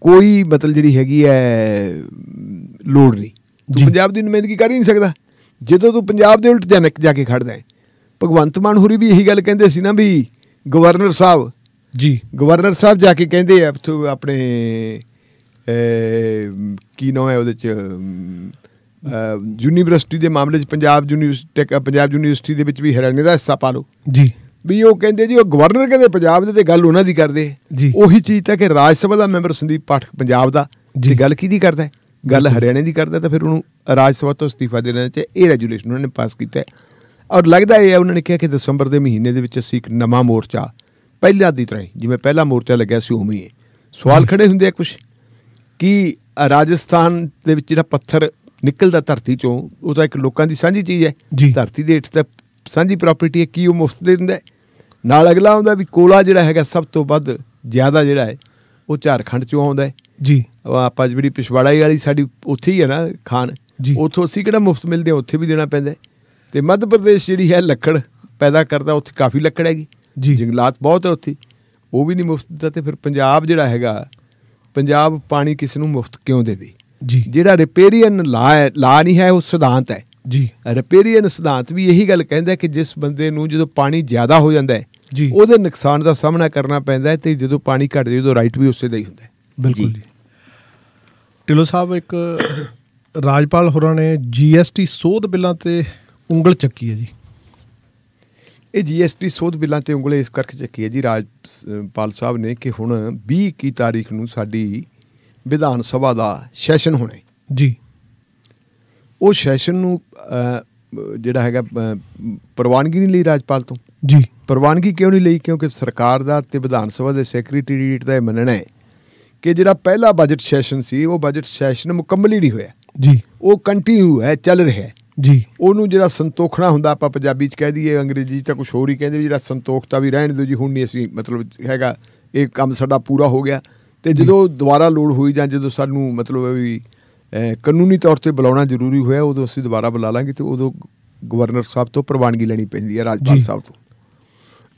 ਕੋਈ ਮਤਲਬ ਜਿਹੜੀ ਹੈਗੀ ਹੈ ਲੋੜ ਨਹੀਂ ਤੂੰ ਪੰਜਾਬ ਦੀ ਨੁਮਾਇੰਦਗੀ ਕਰ ਹੀ ਨਹੀਂ ਸਕਦਾ ਜਦੋਂ ਤੂੰ ਪੰਜਾਬ ਦੇ ਉਲਟ ਜਨਕ ਜਾ ਕੇ ਖੜਦਾ ਹੈ ਭਗਵੰਤ ਮਾਨ ਹੁਰੀ ਵੀ ਇਹੀ ਗੱਲ ਕਹਿੰਦੇ ਸੀ ਨਾ ਵੀ ਗਵਰਨਰ ਸਾਹਿਬ ਜੀ ਗਵਰਨਰ ਸਾਹਿਬ ਜਾ ਕੇ ਕਹਿੰਦੇ ਆ ਆਪਣੇ ਕੀ ਨਾਮ ਹੈ ਉਹਦੇ ਚ ਯੂਨੀਵਰਸਿਟੀ ਦੇ ਮਾਮਲੇ 'ਚ ਪੰਜਾਬ ਯੂਨੀਵਰਸਿਟੀ ਪੰਜਾਬ ਯੂਨੀਵਰਸਿਟੀ ਦੇ ਵਿੱਚ ਵੀ ਹਰਿਆਣੇ ਦਾ ਹਿੱਸਾ ਪਾ ਲਓ ਜੀ ਵੀ ਉਹ ਕਹਿੰਦੇ ਜੀ ਉਹ ਗਵਰਨਰ ਕਹਿੰਦੇ ਪੰਜਾਬ ਦੇ ਤੇ ਗੱਲ ਉਹਨਾਂ ਦੀ ਕਰਦੇ ਉਹੀ ਚੀਜ਼ ਤਾਂ ਕਿ ਰਾਜ ਸਭਾ ਦਾ ਮੈਂਬਰ ਸੰਦੀਪ ਪਾਠਕ ਪੰਜਾਬ ਦਾ ਤੇ ਗੱਲ ਕੀ ਦੀ ਕਰਦਾ ਹੈ ਗੱਲ ਹਰਿਆਣੇ ਦੀ ਕਰਦਾ ਤਾਂ ਫਿਰ ਉਹਨੂੰ ਰਾਜ ਸਭਾ ਤੋਂ ਅਸਤੀਫਾ ਦੇ ਦੇਣਾ ਚਾਹੀਦਾ ਇਹ ਰੈਜੂਲੇਸ਼ਨ ਉਹਨਾਂ ਨੇ ਪਾਸ ਕੀਤਾ ਔਰ ਲੱਗਦਾ ਇਹ ਹੈ ਉਹਨਾਂ ਨੇ ਕਿਹਾ ਕਿ ਦਸੰਬਰ ਦੇ ਮਹੀਨੇ ਦੇ ਵਿੱਚ ਅਸੀਂ ਇੱਕ ਨਵਾਂ ਮੋਰਚਾ ਪਹਿਲਾ ਦੀ ਤਰ੍ਹਾਂ ਜਿਵੇਂ ਪਹਿਲਾ ਮੋਰਚਾ ਲੱਗਿਆ ਸੀ ਉਵੇਂ ਹੀ ਸਵਾਲ ਖੜੇ ਹੁੰਦੇ ਆ ਕੁਝ ਕਿ ਰਾਜਸਥਾਨ ਦੇ ਵਿੱਚ ਜਿਹੜਾ ਪੱਥਰ ਨਿਕਲਦਾ ਧਰਤੀ ਚੋਂ ਉਹ ਤਾਂ ਇੱਕ ਲੋਕਾਂ ਦੀ ਸਾਂਝੀ ਚੀਜ਼ ਹੈ ਧਰਤੀ ਦੇ ਹੇਠ ਤਾਂ ਸਾਂਝੀ ਪ੍ਰਾਪਰਟੀ ਹੈ ਕੀ ਉਹ ਮੁਫਤ ਦੇ ਦਿੰਦਾ ਨਾਲ ਅਗਲਾ ਆਉਂਦਾ ਵੀ ਕੋਲਾ ਜਿਹੜਾ ਹੈਗਾ ਸਭ ਤੋਂ ਵੱਧ ਜ਼ਿਆਦਾ ਜਿਹੜਾ ਹੈ ਉਹ ਝਾਰਖੰਡ ਚੋਂ ਆਉਂਦਾ ਹੈ ਜੀ ਆਪਾਂ ਜਿਹੜੀ ਹੀ ਵਾਲੀ ਸਾਡੀ ਉੱਥੇ ਹੀ ਹੈ ਨਾ ਖਾਨ ਉੱਥੋਂ ਅਸੀਂ ਕਿਹੜਾ ਮੁਫਤ ਮਿਲਦੇ ਉੱਥੇ ਵੀ ਦੇਣਾ ਪੈਂਦਾ ਤੇ ਮੱਧ ਪ੍ਰਦੇਸ਼ ਜਿਹੜੀ ਹੈ ਲੱਕੜ ਪੈਦਾ ਕਰਦਾ ਉੱਥੇ ਕਾਫੀ ਲੱਕੜ ਹੈਗੀ ਜੀ ਜੰਗਲਾਤ ਬਹੁਤ ਹੈ ਉੱਥੇ ਉਹ ਵੀ ਨਹੀਂ ਮੁਫਤ ਦਿੱਤਾ ਤੇ ਫਿਰ ਪੰਜਾਬ ਜਿਹੜਾ ਹੈਗਾ ਪੰਜਾਬ ਪਾਣੀ ਕਿਸ ਨੂੰ ਮੁਫਤ ਕਿਉਂ ਦੇਵੇ ਜੀ ਜਿਹੜਾ ਰਿਪੇਰੀਅਨ ਲਾ ਲਾ ਨਹੀਂ ਹੈ ਉਹ ਸਿਧਾਂਤ ਹੈ ਜੀ ਰਿਪੇਰੀਅਨ ਸਿਧਾਂਤ ਵੀ ਇਹੀ ਗੱਲ ਕਹਿੰਦਾ ਕਿ ਜਿਸ ਬੰਦੇ ਨੂੰ ਜਦੋਂ ਪਾਣੀ ਜ਼ਿਆਦਾ ਹੋ ਜਾਂਦਾ ਹੈ ਉਹਦੇ ਨੁਕਸਾਨ ਦਾ ਸਾਹਮਣਾ ਕਰਨਾ ਪੈਂਦਾ ਹੈ ਤੇ ਜਦੋਂ ਪਾਣੀ ਘਟ ਜਾਵੇ ਉਹਦਾ ਰਾਈਟ ਵੀ ਉਸੇ ਦਾ ਹੀ ਹੁੰਦਾ ਹੈ ਬਿਲਕੁਲ ਜੀ ਢਿਲੋ ਸਾਹਿਬ ਇੱਕ ਰਾਜਪਾਲ ਹੋਰਾਂ ਨੇ ਜੀਐਸਟੀ ਸੋਧ ਬਿੱਲਾਂ ਤੇ ਉਂਗਲ ਚੱਕੀ ਹੈ ਜੀ ਇਹ ਜੀਐਸਟੀ ਸੋਧ ਬਿੱਲਾਂ ਤੇ ਉਂਗਲ ਇਸ ਕਰਕੇ ਚੱਕੀ ਹੈ ਜੀ ਰਾਜਪਾਲ ਸਾਹਿਬ ਨੇ ਕਿ ਹੁਣ 20 ਕੀ ਤਾਰੀਖ ਨੂੰ ਸਾਡੀ ਵਿਧਾਨ ਸਭਾ ਦਾ ਸੈਸ਼ਨ ਹੋਣਾ ਹੈ ਜੀ ਉਹ ਸੈਸ਼ਨ ਨੂੰ ਜਿਹੜਾ ਹੈਗਾ ਪ੍ਰਵਾਨਗੀ ਨਹੀਂ ਲਈ ਰਾਜਪਾਲ ਤੋਂ ਜੀ ਪ੍ਰਵਾਨਗੀ ਕਿਉਂ ਨਹੀਂ ਲਈ ਕਿਉਂਕਿ ਸਰਕਾਰ ਦਾ ਤੇ ਵਿਧਾਨ ਸਭਾ ਦੇ ਸੈਕਟਰੀਏਟ ਦਾ ਇਹ ਮੰਨਣਾ ਹੈ ਕਿ ਜਿਹੜਾ ਪਹਿਲਾ ਬਜਟ ਸੈਸ਼ਨ ਸੀ ਉਹ ਬਜਟ ਸੈਸ਼ਨ ਮੁਕੰਮਲ ਹੀ ਨਹੀਂ ਹੋਇਆ ਜੀ ਉਹ ਕੰਟੀਨਿਊ ਹੈ ਚੱਲ ਰਿਹਾ ਹੈ ਜੀ ਉਹਨੂੰ ਜਿਹੜਾ ਸੰਤੋਖਣਾ ਹੁੰਦਾ ਆਪਾਂ ਪੰਜਾਬੀ ਚ ਕਹਿ ਦਈਏ ਅੰਗਰੇਜ਼ੀ ਚ ਤਾਂ ਕੁਝ ਹੋਰ ਹੀ ਕਹਿੰਦੇ ਜਿਹੜਾ ਸੰਤੋਖਤਾ ਵੀ ਰਹਿਣ ਦਿਓ ਜੀ ਹੁਣ ਨਹੀਂ ਅਸੀਂ ਮਤਲਬ ਹੈਗਾ ਇਹ ਕੰਮ ਸਾਡਾ ਪੂਰਾ ਹੋ ਗਿਆ ਤੇ ਜਦੋਂ ਦੁਬਾਰਾ ਲੋਡ ਹੋਈ ਜਾਂ ਜਦੋਂ ਸਾਨੂੰ ਮਤਲਬ ਵੀ ਕਾਨੂੰਨੀ ਤੌਰ ਤੇ ਬੁਲਾਉਣਾ ਜ਼ਰੂਰੀ ਹੋਇਆ ਉਦੋਂ ਅਸੀਂ ਦੁਬਾਰਾ ਬੁਲਾ ਲਾਂਗੇ ਤੇ ਉਦੋਂ ਗਵਰਨਰ ਸਾਹਿਬ ਤੋਂ ਪ੍ਰਵਾਨਗੀ ਲੈਣੀ ਪੈਂਦੀ ਹੈ ਰਾਜਪਾਲ ਸਾਹਿਬ ਤੋਂ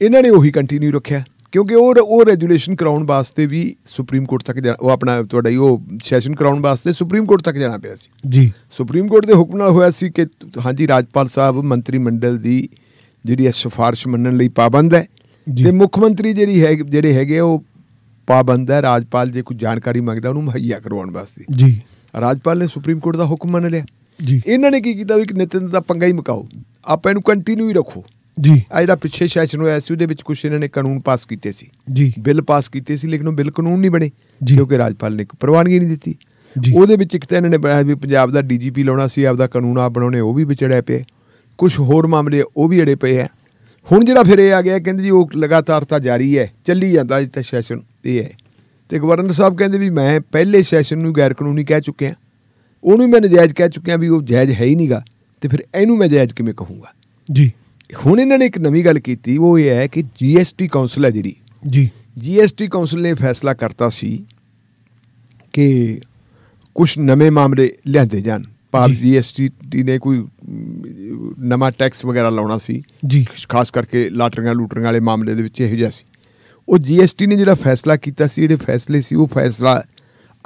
ਇਹਨਾਂ ਨੇ ਉਹੀ ਕੰਟੀਨਿਊ ਰੱਖਿਆ ਕਿਉਂਕਿ ਉਹ ਉਹ ਰੈਗੂਲੇਸ਼ਨ ਕਰਾਉਣ ਵਾਸਤੇ ਵੀ ਸੁਪਰੀਮ ਕੋਰਟ ਤੱਕ ਉਹ ਆਪਣਾ ਤੁਹਾਡਾ ਉਹ ਸੈਸ਼ਨ ਕਰਾਉਣ ਵਾਸਤੇ ਸੁਪਰੀਮ ਕੋਰਟ ਤੱਕ ਜਾਣਾ ਪਿਆ ਸੀ ਜੀ ਸੁਪਰੀਮ ਕੋਰਟ ਦੇ ਹੁਕਮ ਨਾਲ ਹੋਇਆ ਸੀ ਕਿ ਹਾਂਜੀ ਰਾਜਪਾਲ ਸਾਹਿਬ ਮੰਤਰੀ ਮੰਡਲ ਦੀ ਜਿਹੜੀ ਹੈ ਸਿਫਾਰਿਸ਼ ਮੰਨਣ ਲਈ ਪਾਬੰਦ ਹੈ ਤੇ ਮੁੱਖ ਮੰਤਰੀ ਜਿਹੜੀ ਹੈ ਜਿਹੜੇ ਹੈਗੇ ਉਹ ਪਾਬੰਦ ਹੈ ਰਾਜਪਾਲ ਜੇ ਕੋਈ ਜਾਣਕਾਰੀ ਮੰਗਦਾ ਉਹਨੂੰ ਮੁਹੱਈਆ ਕਰਵਾਉਣ ਵਾਸਤੇ ਜੀ ਰਾਜਪਾਲ ਨੇ ਸੁਪਰੀਮ ਕੋਰਟ ਦਾ ਹੁਕਮ ਮੰਨ ਲਿਆ ਜੀ ਇਹਨਾਂ ਨੇ ਕੀ ਕੀਤਾ ਵੀ ਕਿ ਨਿਤਿਨ ਦਾ ਪੰਗਾ ਹੀ ਮਕਾਓ ਆਪਾਂ ਇਹਨੂੰ ਕੰਟੀਨਿਊ ਹੀ ਰੱਖੋ ਜੀ ਆ ਜਿਹੜਾ ਪਿੱਛੇ ਸੈਸ਼ਨ ਹੋਇਆ ਸੀ ਉਹਦੇ ਵਿੱਚ ਕੁਝ ਇਹਨਾਂ ਨੇ ਕਾਨੂੰਨ ਪਾਸ ਕੀਤੇ ਸੀ ਜੀ ਬਿੱਲ ਪਾਸ ਕੀਤੇ ਸੀ ਲੇਕਿਨ ਉਹ ਬਿੱਲ ਕਾਨੂੰਨ ਨਹੀਂ ਬਣੇ ਕਿਉਂਕਿ ਰਾਜਪਾਲ ਨੇ ਪ੍ਰਵਾਨਗੀ ਨਹੀਂ ਦਿੱਤੀ ਉਹਦੇ ਵਿੱਚ ਇੱਕ ਤਾਂ ਇਹਨਾਂ ਨੇ ਬਣਾਇਆ ਵੀ ਪੰਜਾਬ ਦਾ ਡੀਜੀਪੀ ਲਾਉਣਾ ਸੀ ਆਪਦਾ ਕਾਨੂੰਨ ਆ ਬਣਾਉਣੇ ਉਹ ਵੀ ਵਿਚੜਿਆ ਪਏ ਕੁਝ ਹੋਰ ਮਾਮਲੇ ਉਹ ਵੀ ਅੜੇ ਪਏ ਆ ਹੁਣ ਜਿਹੜਾ ਫਿਰ ਇਹ ਆ ਗਿਆ ਕਹਿੰਦੇ ਜੀ ਉਹ ਲਗਾਤਾਰ ਤਾਂ ਜਾਰੀ ਹੈ ਚੱਲੀ ਜਾਂਦਾ ਅਜੇ ਤੱਕ ਸੈਸ਼ਨ ਇਹ ਹੈ ਤੇ ਗਵਰਨਰ ਸਾਹਿਬ ਕਹਿੰਦੇ ਵੀ ਮੈਂ ਪਹਿਲੇ ਸੈਸ਼ਨ ਨੂੰ ਗੈਰ ਕਾਨੂੰਨੀ ਕਹਿ ਚੁੱਕਿਆ ਉਹਨੂੰ ਮੈਂ ਨਜਾਇਜ਼ ਕਹਿ ਚੁੱਕਿਆ ਵੀ ਉਹ ਜਾਇਜ਼ ਹੈ ਹੀ ਨਹੀਂਗਾ ਤੇ ਫਿਰ ਇਹਨੂੰ ਮੈਂ ਜਾਇਜ਼ ਕਿਵੇਂ ਕਹੂੰਗਾ ਜੀ ਹੁਣ ਇਹਨਾਂ ਨੇ ਇੱਕ ਨਵੀਂ ਗੱਲ ਕੀਤੀ ਉਹ ਇਹ ਹੈ ਕਿ ਜੀਐਸਟੀ ਕਾਉਂਸਲ ਹੈ ਜਿਹੜੀ ਜੀ ਜੀਐਸਟੀ ਕਾਉਂਸਲ ਨੇ ਫੈਸਲਾ ਕਰਤਾ ਸੀ ਕਿ ਕੁਝ ਨਵੇਂ ਮਾਮਲੇ ਲਿਆਂਦੇ ਜਾਣ ਪਾਪ ਜੀਐਸਟੀ ਨੇ ਕੋਈ ਨਵਾਂ ਟੈਕਸ ਵਗੈਰਾ ਲਾਉਣਾ ਸੀ ਜੀ ਖਾਸ ਕਰਕੇ ਲਾਟਰੀਆਂ ਲੂਟਰੀਆਂ ਵਾਲੇ ਮਾਮਲੇ ਦੇ ਵਿੱਚ ਇਹੋ ਜਿਹਾ ਸੀ ਉਹ ਜੀਐਸਟੀ ਨੇ ਜਿਹੜਾ ਫੈਸਲਾ ਕੀਤਾ ਸੀ ਜਿਹੜੇ ਫੈਸਲੇ ਸੀ ਉਹ ਫੈਸਲਾ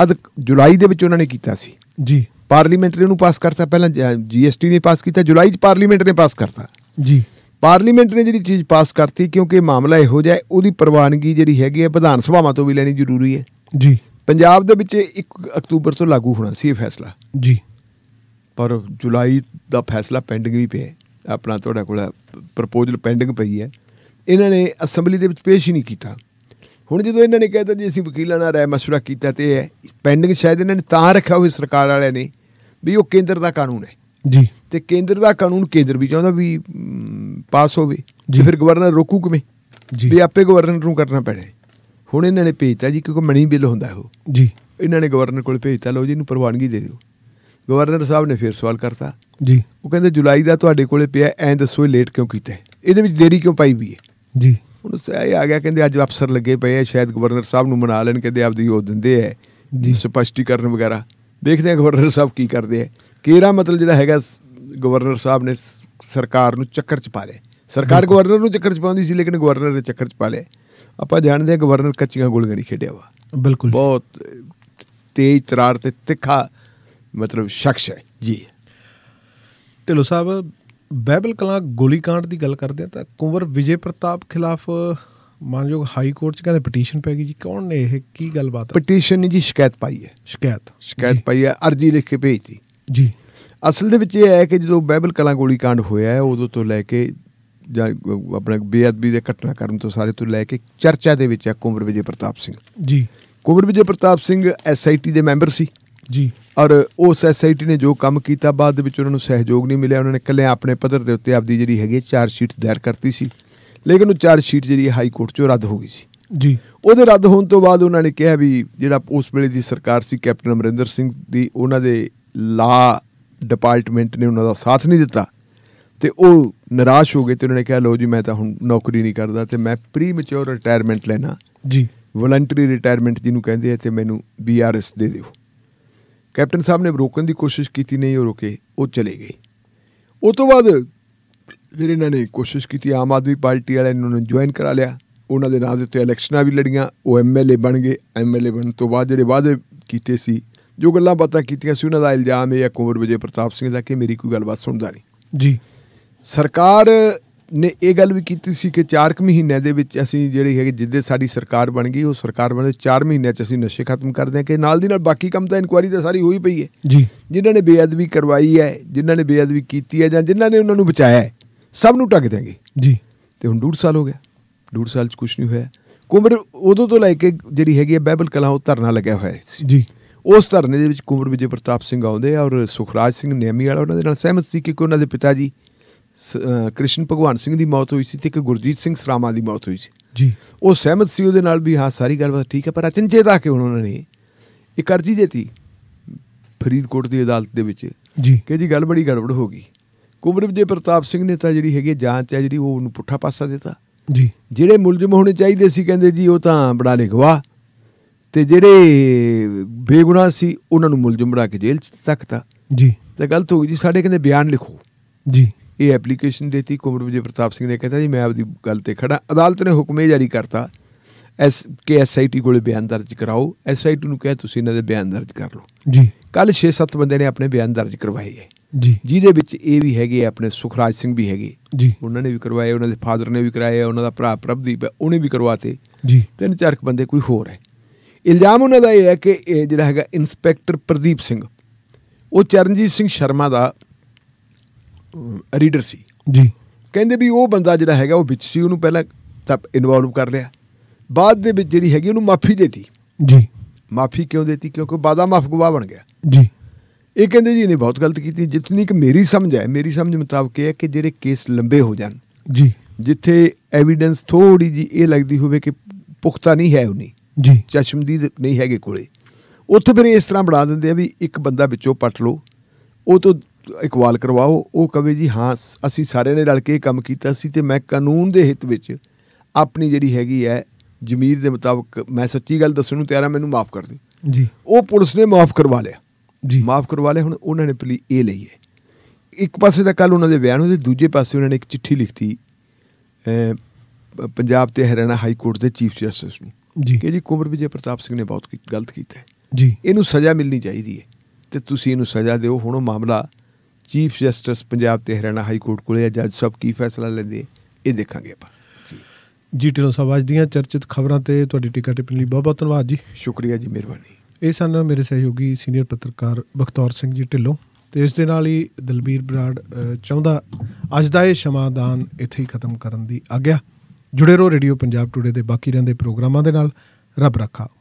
ਅਦ ਜੁਲਾਈ ਦੇ ਵਿੱਚ ਉਹਨਾਂ ਨੇ ਕੀਤਾ ਸੀ ਜੀ ਪਾਰਲੀਮੈਂਟ ਨੇ ਉਹਨੂੰ ਪਾਸ ਕਰਤਾ ਪਹਿਲਾਂ ਜੀਐਸਟੀ ਨੇ ਪਾਸ ਕੀਤਾ ਜੁਲਾਈ 'ਚ ਪਾਰਲੀਮੈਂਟ ਨੇ ਪਾਸ ਕਰਤਾ ਜੀ ਪਾਰਲੀਮੈਂਟ ਨੇ ਜਿਹੜੀ ਚੀਜ਼ ਪਾਸ ਕਰਤੀ ਕਿਉਂਕਿ ਮਾਮਲਾ ਇਹੋ ਜਿਹਾ ਉਹਦੀ ਪ੍ਰਵਾਨਗੀ ਜਿਹੜੀ ਹੈਗੀ ਹੈ ਵਿਧਾਨ ਸਭਾਵਾਂ ਤੋਂ ਵੀ ਲੈਣੀ ਜ਼ਰੂਰੀ ਹੈ ਜੀ ਪੰਜਾਬ ਦੇ ਵਿੱਚ 1 ਅਕਤੂਬਰ ਤੋਂ ਲਾਗੂ ਹੋਣਾ ਸੀ ਇਹ ਫੈਸਲਾ ਜੀ ਪਰ ਜੁਲਾਈ ਦਾ ਫੈਸਲਾ ਪੈਂਡਿੰਗ ਵੀ ਪਿਆ ਆਪਣਾ ਤੁਹਾਡਾ ਕੋਲ ਪ੍ਰਪੋਜ਼ਲ ਪੈਂਡਿੰਗ ਪਈ ਹੈ ਇਹਨਾਂ ਨੇ ਅਸੈਂਬਲੀ ਦੇ ਵਿੱਚ ਪੇਸ਼ ਹੀ ਨਹੀਂ ਕੀਤਾ ਹੁਣ ਜਦੋਂ ਇਹਨਾਂ ਨੇ ਕਹਿਤਾ ਜੀ ਅਸੀਂ ਵਕੀਲਾਂ ਨਾਲ ਰਾਏ ਮਸ਼ਵਰਾ ਕੀਤਾ ਤੇ ਪੈਂਡਿੰਗ ਸ਼ਾਇਦ ਇਹਨਾਂ ਨੇ ਤਾਂ ਰੱਖਿਆ ਹੋਵੇ ਸਰਕਾਰ ਵਾਲਿਆਂ ਨੇ ਵੀ ਉਹ ਕੇਂਦਰ ਦਾ ਕਾਨੂੰਨ ਹੈ ਜੀ ਤੇ ਕੇਂਦਰ ਦਾ ਕਾਨੂੰਨ ਕੇਂਦਰ ਵੀ ਚਾਹੁੰਦਾ ਵੀ ਪਾਸ ਹੋਵੇ ਜੀ ਫਿਰ ਗਵਰਨਰ ਰੋਕੂ ਕਿਵੇਂ ਜੀ ਵੀ ਆਪੇ ਗਵਰਨਰ ਨੂੰ ਕਰਨਾ ਪੈਣਾ ਹੁਣ ਇਹਨਾਂ ਨੇ ਭੇਜਤਾ ਜੀ ਕਿਉਂਕਿ ਮਣੀ ਬਿੱਲ ਹੁੰਦਾ ਉਹ ਜੀ ਇਹਨਾਂ ਨੇ ਗਵਰਨਰ ਕੋਲ ਭੇਜਤਾ ਲੋ ਜੀ ਇਹਨੂੰ ਪ੍ਰਵਾਨਗੀ ਦੇ ਦਿਓ ਗਵਰਨਰ ਸਾਹਿਬ ਨੇ ਫੇਰ ਸਵਾਲ ਕਰਤਾ ਜੀ ਉਹ ਕਹਿੰਦੇ ਜੁਲਾਈ ਦਾ ਤੁਹਾਡੇ ਕੋਲੇ ਪਿਆ ਐਂ ਦੱਸੋ ਇਹ ਲੇਟ ਕਿਉਂ ਕੀਤਾ ਇਹਦੇ ਵਿੱਚ ਦੇਰੀ ਕਿਉਂ ਪਾਈ ਵੀ ਹੈ ਜੀ ਹੁਣ ਸਹੀ ਆ ਗਿਆ ਕਹਿੰਦੇ ਅੱਜ ਅਫਸਰ ਲੱਗੇ ਪਏ ਆ ਸ਼ਾਇਦ ਗਵਰਨਰ ਸਾਹਿਬ ਨੂੰ ਮਨਾ ਲੈਣ ਕਹਿੰਦੇ ਆਪਦੀ ਉਹ ਦਿੰਦੇ ਆ ਜੀ ਸਪਸ਼ਟੀਕਰਨ ਵਗੈਰਾ ਦੇਖਦੇ ਆ ਗਵਰਨਰ ਸਾਹਿਬ ਕੀ ਕਰਦੇ ਆ ਕਿਹੜਾ ਮਤਲਬ ਜਿਹੜਾ ਹੈਗਾ ਗਵਰਨਰ ਸਾਹਿਬ ਨੇ ਸਰਕਾਰ ਨੂੰ ਚੱਕਰ ਚ ਪਾ ਲਿਆ ਸਰਕਾਰ ਗਵਰਨਰ ਨੂੰ ਚੱਕਰ ਚ ਪਾਉਂਦੀ ਸੀ ਲੇਕਿਨ ਗਵਰਨਰ ਨੇ ਚੱਕਰ ਚ ਪਾ ਲਿਆ ਆਪਾਂ ਜਾਣਦੇ ਹਾਂ ਗਵਰਨਰ ਕੱਚੀਆਂ ਗੋਲੀਆਂ ਨਹੀਂ ਖੇਡਿਆ ਵਾ ਬਿਲਕੁਲ ਬਹੁਤ ਤੇਜ਼ ਤਰਾਰ ਤੇ ਤਿੱਖਾ ਮਤਲਬ ਸ਼ਖਸ ਹੈ ਜੀ ਢਿੱਲੋ ਸਾਹਿਬ ਬਾਈਬਲ ਕਲਾਂ ਗੋਲੀकांड ਦੀ ਗੱਲ ਕਰਦੇ ਆ ਤਾਂ ਕੁੰਵਰ ਵਿਜੇ ਪ੍ਰਤਾਪ ਖਿਲਾਫ ਮਾਨਯੋਗ ਹਾਈ ਕੋਰਟ ਚ ਕਹਿੰਦੇ ਪਟੀਸ਼ਨ ਪੈ ਗਈ ਜੀ ਕੌਣ ਨੇ ਇਹ ਕੀ ਗੱਲਬਾਤ ਹੈ ਪਟੀਸ਼ਨ ਨਹੀਂ ਜੀ ਸ਼ਿਕਾਇਤ ਪਾਈ ਹੈ ਸ਼ਿਕਾਇਤ ਸ਼ਿਕਾਇਤ ਪਾਈ ਹੈ ਅਰਜੀ ਲਿਖ ਕੇ ਭੇਜੀ ਜੀ ਅਸਲ ਦੇ ਵਿੱਚ ਇਹ ਹੈ ਕਿ ਜਦੋਂ ਬਾਈਬਲ ਕਲਾਂ ਗੋਲੀ ਕਾਂਡ ਹੋਇਆ ਹੈ ਉਦੋਂ ਤੋਂ ਲੈ ਕੇ ਜਾਂ ਆਪਣੇ ਬੇਅਦਬੀ ਦੇ ਘਟਨਾ ਕਰਨ ਤੋਂ ਸਾਰੇ ਤੋਂ ਲੈ ਕੇ ਚਰਚਾ ਦੇ ਵਿੱਚ ਹੈ ਕੁੰਵਰ ਵਿਜੇ ਪ੍ਰਤਾਪ ਸਿੰਘ ਜੀ ਕੁੰਵਰ ਵਿਜੇ ਪ੍ਰਤਾਪ ਸਿੰਘ ਐਸਆਈਟੀ ਦੇ ਮੈਂਬਰ ਸੀ ਜੀ ਔਰ ਉਸ ਐਸਆਈਟੀ ਨੇ ਜੋ ਕੰਮ ਕੀਤਾ ਬਾਅਦ ਦੇ ਵਿੱਚ ਉਹਨਾਂ ਨੂੰ ਸਹਿਯੋਗ ਨਹੀਂ ਮਿਲਿਆ ਉਹਨਾਂ ਨੇ ਕੱਲੇ ਆਪਣੇ ਪੱਧਰ ਦੇ ਉੱਤੇ ਆਪਦੀ ਜਿਹੜੀ ਹੈਗੀ ਚਾਰ ਸ਼ੀਟ ਦਾਇਰ ਕਰਤੀ ਸੀ ਲੇਕਿਨ ਉਹ ਚਾਰ ਸ਼ੀਟ ਜਿਹੜੀ ਹਾਈ ਕੋਰਟ 'ਚੋਂ ਰੱਦ ਹੋ ਗਈ ਸੀ ਜੀ ਉਹਦੇ ਰੱਦ ਹੋਣ ਤੋਂ ਬਾਅਦ ਉਹਨਾਂ ਨੇ ਕਿਹਾ ਵੀ ਜਿਹੜਾ ਉਸ ਵੇਲੇ ਦੀ ਸਰਕਾਰ ਸੀ ਕੈਪਟਨ ਅਮਰਿੰਦਰ ਸਿੰਘ ਦੀ ਉਹਨਾਂ ਦੇ ਲਾ ਡਿਪਾਰਟਮੈਂਟ ਨੇ ਉਹਨਾਂ ਦਾ ਸਾਥ ਨਹੀਂ ਦਿੱਤਾ ਤੇ ਉਹ ਨਿਰਾਸ਼ ਹੋ ਗਏ ਤੇ ਉਹਨਾਂ ਨੇ ਕਿਹਾ ਲੋ ਜੀ ਮੈਂ ਤਾਂ ਹੁਣ ਨੌਕਰੀ ਨਹੀਂ ਕਰਦਾ ਤੇ ਮੈਂ ਪ੍ਰੀ ਮੈਚੁਰ ਰਿਟਾਇਰਮੈਂਟ ਲੈਣਾ ਜੀ ਵੋਲੰਟਰੀ ਰਿਟਾਇਰਮੈਂਟ ਜਿਹਨੂੰ ਕਹਿੰਦੇ ਆ ਤੇ ਮੈਨੂੰ ਬੀਆਰਐਸ ਦੇ ਦਿਓ ਕੈਪਟਨ ਸਾਹਿਬ ਨੇ ਰੋਕਣ ਦੀ ਕੋਸ਼ਿਸ਼ ਕੀਤੀ ਨਹੀਂ ਉਹ ਰੁਕੇ ਉਹ ਚਲੇ ਗਏ ਉਸ ਤੋਂ ਬਾਅਦ ਫਿਰ ਇਹਨਾਂ ਨੇ ਕੋਸ਼ਿਸ਼ ਕੀਤੀ ਆਮ ਆਦਮੀ ਪਾਰਟੀ ਵਾਲਿਆਂ ਨੂੰ ਜੁਆਇਨ ਕਰਾ ਲਿਆ ਉਹਨਾਂ ਦੇ ਨਾਂ ਦੇ ਉੱਤੇ ਇਲੈਕਸ਼ਨਾਂ ਵੀ ਲੜੀਆਂ ਉਹ ਐਮਐਲਏ ਬਣ ਗਏ ਐਮਐਲਏ ਬਣਨ ਤੋਂ ਬਾਅਦ ਜਿਹੜੇ ਵਾਅਦੇ ਕੀਤੇ ਸੀ ਜੋ ਗੱਲਾਂ ਬਾਤਾਂ ਕੀਤੀਆਂ ਸੀ ਉਹਨਾਂ ਦਾ ਇਲਜ਼ਾਮ ਇਹ ਹੈ ਕੁਮਰ ਵਿਜੇ ਪ੍ਰਤਾਪ ਸਿੰਘ ਦਾ ਕਿ ਮੇਰੀ ਕੋਈ ਗੱਲਬਾਤ ਸੁਣਦਾ ਨਹੀਂ ਜੀ ਸਰਕਾਰ ਨੇ ਇਹ ਗੱਲ ਵੀ ਕੀਤੀ ਸੀ ਕਿ 4 ਮਹੀਨਿਆਂ ਦੇ ਵਿੱਚ ਅਸੀਂ ਜਿਹੜੀ ਹੈਗੀ ਜਿੱਦੇ ਸਾਡੀ ਸਰਕਾਰ ਬਣ ਗਈ ਉਹ ਸਰਕਾਰ ਬਣਦੇ 4 ਮਹੀਨਿਆਂ 'ਚ ਅਸੀਂ ਨਸ਼ੇ ਖਤਮ ਕਰ ਕਿ ਨਾਲ ਦੀ ਨਾਲ ਬਾਕੀ ਕੰਮ ਤਾਂ ਇਨਕੁਆਰੀ ਤਾਂ ਸਾਰੀ ਹੋਈ ਪਈ ਹੈ ਜੀ ਜਿਨ੍ਹਾਂ ਨੇ ਬੇਅਦਬੀ ਕਰਵਾਈ ਹੈ ਜਿਨ੍ਹਾਂ ਨੇ ਬੇਅਦਬੀ ਕੀਤੀ ਹੈ ਜਾਂ ਜਿਨ੍ਹਾਂ ਨੇ ਉਹਨਾਂ ਨੂੰ ਬਚਾਇਆ ਹੈ ਸਭ ਨੂੰ ਟੱਕ ਦਿਆਂਗੇ ਜੀ ਤੇ ਹੁਣ 1.5 ਸਾਲ ਹੋ ਗਿਆ 1.5 ਸਾਲ 'ਚ ਕੁਝ ਨਹੀਂ ਹੋਇਆ ਕੁਮਰ ਉਦੋਂ ਤੋਂ ਲੈ ਕੇ ਜਿਹੜੀ ਹੈਗੀ ਹੈ ਬਾਈਬਲ ਕਲਾ ਉਹ ਧਰਨਾ ਲੱਗਿਆ ਹੋਇਆ ਸੀ ਜੀ ਉਸ ਧਰਨੇ ਦੇ ਵਿੱਚ ਕੁੰਵਰ ਵਿਜੇ ਪ੍ਰਤਾਪ ਸਿੰਘ ਆਉਂਦੇ ਆ ਔਰ ਸੁਖਰਾਜ ਸਿੰਘ ਨੇਮੀ ਵਾਲਾ ਉਹਨਾਂ ਦੇ ਨਾਲ ਸਹਿਮਤ ਸੀ ਕਿਉਂਕਿ ਉਹਨਾਂ ਦੇ ਪਿਤਾ ਜੀ ਕ੍ਰਿਸ਼ਨ ਭਗਵਾਨ ਸਿੰਘ ਦੀ ਮੌਤ ਹੋਈ ਸੀ ਤੇ ਇੱਕ ਗੁਰਜੀਤ ਸਿੰਘ ਸਰਾਮਾ ਦੀ ਮੌਤ ਹੋਈ ਸੀ ਜੀ ਉਹ ਸਹਿਮਤ ਸੀ ਉਹਦੇ ਨਾਲ ਵੀ ਹਾਂ ਸਾਰੀ ਗੱਲਬਾਤ ਠੀਕ ਹੈ ਪਰ ਅਚਨਚੇ ਆ ਕਿ ਉਹਨਾਂ ਨੇ ਇੱਕ ਅਰਜੀ ਦਿੱਤੀ ਫਰੀਦਕੋਟ ਦੀ ਅਦਾਲਤ ਦੇ ਵਿੱਚ ਜੀ ਕਿ ਜੀ ਗੱਲ ਬੜੀ ਗੜਬੜ ਹੋ ਗਈ ਕੁੰਵਰ ਵਿਜੇ ਪ੍ਰਤਾਪ ਸਿੰਘ ਨੇ ਤਾਂ ਜਿਹੜੀ ਹੈਗੀ ਜਾਂਚ ਹੈ ਜਿਹੜੀ ਉਹ ਉਹਨੂੰ ਪੁੱਠਾ ਪਾਸਾ ਦਿੱਤਾ ਜੀ ਜਿਹੜੇ ਮੁਲਜ਼ਮ ਹੋਣੇ ਚਾਹੀਦੇ ਸੀ ਕਹਿੰਦੇ ਜੀ ਉਹ ਤਾਂ ਬੜਾ ਲਿਖਵਾ ਤੇ ਜਿਹੜੇ ਬੇਗੁਨਾਹ ਸੀ ਉਹਨਾਂ ਨੂੰ ਮੁਲਜ਼ਮ ਬਣਾ ਕੇ ਜੇਲ੍ਹ ਚ ਤੱਕਤਾ ਜੀ ਤੇ ਗਲਤ ਹੋ ਗਈ ਜੀ ਸਾਡੇ ਕਹਿੰਦੇ ਬਿਆਨ ਲਿਖੋ ਜੀ ਇਹ ਐਪਲੀਕੇਸ਼ਨ ਦਿੱਤੀ ਕੁਮਰ ਵਿਜੇ ਪ੍ਰਤਾਪ ਸਿੰਘ ਨੇ ਕਹਿੰਦਾ ਜੀ ਮੈਂ ਆਪਦੀ ਗੱਲ ਤੇ ਖੜਾ ਅਦਾਲਤ ਨੇ ਹੁਕਮ ਇਹ ਜਾਰੀ ਕਰਤਾ ਐਸ ਕੇ ਆਈਟੀ ਕੋਲੇ ਬਿਆਨ ਦਰਜ ਕਰਾਓ ਐਸ ਆਈਟੀ ਨੂੰ ਕਹੇ ਤੁਸੀਂ ਇਹਨਾਂ ਦੇ ਬਿਆਨ ਦਰਜ ਕਰ ਲਓ ਜੀ ਕੱਲ 6-7 ਬੰਦੇ ਨੇ ਆਪਣੇ ਬਿਆਨ ਦਰਜ ਕਰਵਾਏ ਹੈ ਜੀ ਜਿਹਦੇ ਵਿੱਚ ਇਹ ਵੀ ਹੈਗੇ ਆਪਣੇ ਸੁਖਰਾਜ ਸਿੰਘ ਵੀ ਹੈਗੇ ਜੀ ਉਹਨਾਂ ਨੇ ਵੀ ਕਰਵਾਏ ਉਹਨਾਂ ਦੇ ਫਾਦਰ ਨੇ ਵੀ ਕਰਾਏ ਉਹਨਾਂ ਦਾ ਭਰਾ ਪ੍ਰਭਦੀਪ ਉਹਨੇ ਵੀ ਕਰਵਾਤੇ ਜੀ ਤਿੰਨ ਚਾਰ ਬੰਦੇ ਕੋਈ ਹੋਰ ਹੈ ਇਲਜ਼ਾਮ ਉਹਨਾਂ ਦਾ ਇਹ ਹੈ ਕਿ ਇਹ ਜਿਹੜਾ ਹੈਗਾ ਇਨਸਪੈਕਟਰ ਪ੍ਰਦੀਪ ਸਿੰਘ ਉਹ ਚਰਨਜੀਤ ਸਿੰਘ ਸ਼ਰਮਾ ਦਾ ਰੀਡਰ ਸੀ ਜੀ ਕਹਿੰਦੇ ਵੀ ਉਹ ਬੰਦਾ ਜਿਹੜਾ ਹੈਗਾ ਉਹ ਵਿੱਚ ਸੀ ਉਹਨੂੰ ਪਹਿਲਾਂ ਤਾਂ ਇਨਵੋਲਵ ਕਰ ਲਿਆ ਬਾਅਦ ਦੇ ਵਿੱਚ ਜਿਹੜੀ ਹੈਗੀ ਉਹਨੂੰ ਮਾਫੀ ਦੇਤੀ ਜੀ ਮਾਫੀ ਕਿਉਂ ਦੇਤੀ ਕਿਉਂਕਿ ਬਾਦਾ ਮਾਫ ਗਵਾ ਬਣ ਗਿਆ ਜੀ ਇਹ ਕਹਿੰਦੇ ਜੀ ਇਹਨੇ ਬਹੁਤ ਗਲਤ ਕੀਤੀ ਜਿੰਨੀ ਕਿ ਮੇਰੀ ਸਮਝ ਹੈ ਮੇਰੀ ਸਮਝ ਮੁਤਾਬਕ ਇਹ ਹੈ ਕਿ ਜਿਹੜੇ ਕੇਸ ਲੰਬੇ ਹੋ ਜਾਣ ਜੀ ਜਿੱਥੇ ਐਵੀਡੈਂਸ ਥੋੜੀ ਜੀ ਇਹ ਲੱਗਦੀ ਹੋਵੇ ਕਿ ਪੁਖਤਾ ਨਹੀਂ ਹੈ ਉਨੀ ਜੀ ਚਸ਼ਮਦੀਦ ਨਹੀਂ ਹੈਗੇ ਕੋਲੇ ਉੱਥੇ ਫਿਰ ਇਸ ਤਰ੍ਹਾਂ ਬਣਾ ਦਿੰਦੇ ਆ ਵੀ ਇੱਕ ਬੰਦਾ ਵਿੱਚੋਂ ਪੱਟ ਲੋ ਉਹ ਤੋਂ ਇਕਵਾਲ ਕਰਵਾਓ ਉਹ ਕਵੇ ਜੀ ਹਾਂ ਅਸੀਂ ਸਾਰਿਆਂ ਨੇ ਰਲ ਕੇ ਇਹ ਕੰਮ ਕੀਤਾ ਸੀ ਤੇ ਮੈਂ ਕਾਨੂੰਨ ਦੇ ਹਿੱਤ ਵਿੱਚ ਆਪਣੀ ਜਿਹੜੀ ਹੈਗੀ ਹੈ ਜ਼ਮੀਰ ਦੇ ਮੁਤਾਬਕ ਮੈਂ ਸੱਚੀ ਗੱਲ ਦੱਸਣ ਨੂੰ ਤਿਆਰ ਆ ਮੈਨੂੰ ਮਾਫ ਕਰ ਦੇ ਜੀ ਉਹ ਪੁਲਿਸ ਨੇ ਮਾਫ ਕਰਵਾ ਲਿਆ ਜੀ ਮਾਫ ਕਰਵਾ ਲਿਆ ਹੁਣ ਉਹਨਾਂ ਨੇ ਪਲੀ ਇਹ ਲਈ ਹੈ ਇੱਕ ਪਾਸੇ ਦਾ ਕੱਲ ਉਹਨਾਂ ਦੇ ਬਿਆਨ ਉਹਦੇ ਦੂਜੇ ਪਾਸੇ ਉਹਨਾਂ ਨੇ ਇੱਕ ਚਿੱਠੀ ਲਿਖਤੀ ਪੰਜਾਬ ਤੇ ਹਰਿਆਣਾ ਹਾਈ ਕੋਰਟ ਦੇ ਚੀਫ ਜਸਟਿਸ ਨੂੰ ਜੀ ਕਿ ਜੀ ਕੁਮਰ ਵਿਜੇ ਪ੍ਰਤਾਪ ਸਿੰਘ ਨੇ ਬਹੁਤ ਗਲਤ ਕੀਤਾ ਹੈ ਜੀ ਇਹਨੂੰ ਸਜ਼ਾ ਮਿਲਣੀ ਚਾਹੀਦੀ ਹੈ ਤੇ ਤੁਸੀਂ ਇਹਨੂੰ ਸਜ਼ਾ ਦਿਓ ਹੁਣ ਉਹ ਮਾਮਲਾ ਚੀਫ ਜਸਟਿਸ ਪੰਜਾਬ ਤੇ ਹਰਿਆਣਾ ਹਾਈ ਕੋਰਟ ਕੋਲੇ ਜੱਜ ਸਾਹਿਬ ਕੀ ਫੈਸਲਾ ਲੈਂਦੇ ਇਹ ਦੇਖਾਂਗੇ ਆਪਾਂ ਜੀ ਟੀਲੋ ਸਾਹਿਬ ਅੱਜ ਦੀਆਂ ਚਰਚਿਤ ਖਬਰਾਂ ਤੇ ਤੁਹਾਡੀ ਟਿਕਾ ਟਿੱਪਣੀ ਲਈ ਬਹੁਤ ਬਹੁਤ ਧੰਨਵਾਦ ਜੀ ਸ਼ੁਕਰੀਆ ਜੀ ਮਿਹਰਬਾਨੀ ਇਹ ਸਨ ਮੇਰੇ ਸਹਿਯੋਗੀ ਸੀਨੀਅਰ ਪੱਤਰਕਾਰ ਬਖਤੌਰ ਸਿੰਘ ਜੀ ਢਿੱਲੋਂ ਤੇ ਇਸ ਦੇ ਨਾਲ ਹੀ ਦਲਬੀਰ ਬਰਾੜ ਚਾਹੁੰਦਾ ਅੱਜ ਦਾ ਇਹ ਸ਼ਮਾਦਾਨ ਇੱਥੇ ਹੀ ਖਤਮ ਕਰਨ ਦੀ ਆਗਿਆ ਜੁੜੇ ਰਹੋ ਰੇਡੀਓ ਪੰਜਾਬ ਟੁਡੇ ਦੇ ਬਾਕੀ ਰਹਿੰਦੇ ਪ੍ਰੋਗਰਾਮਾਂ ਦੇ ਨਾਲ ਰੱਬ ਰੱਖਾ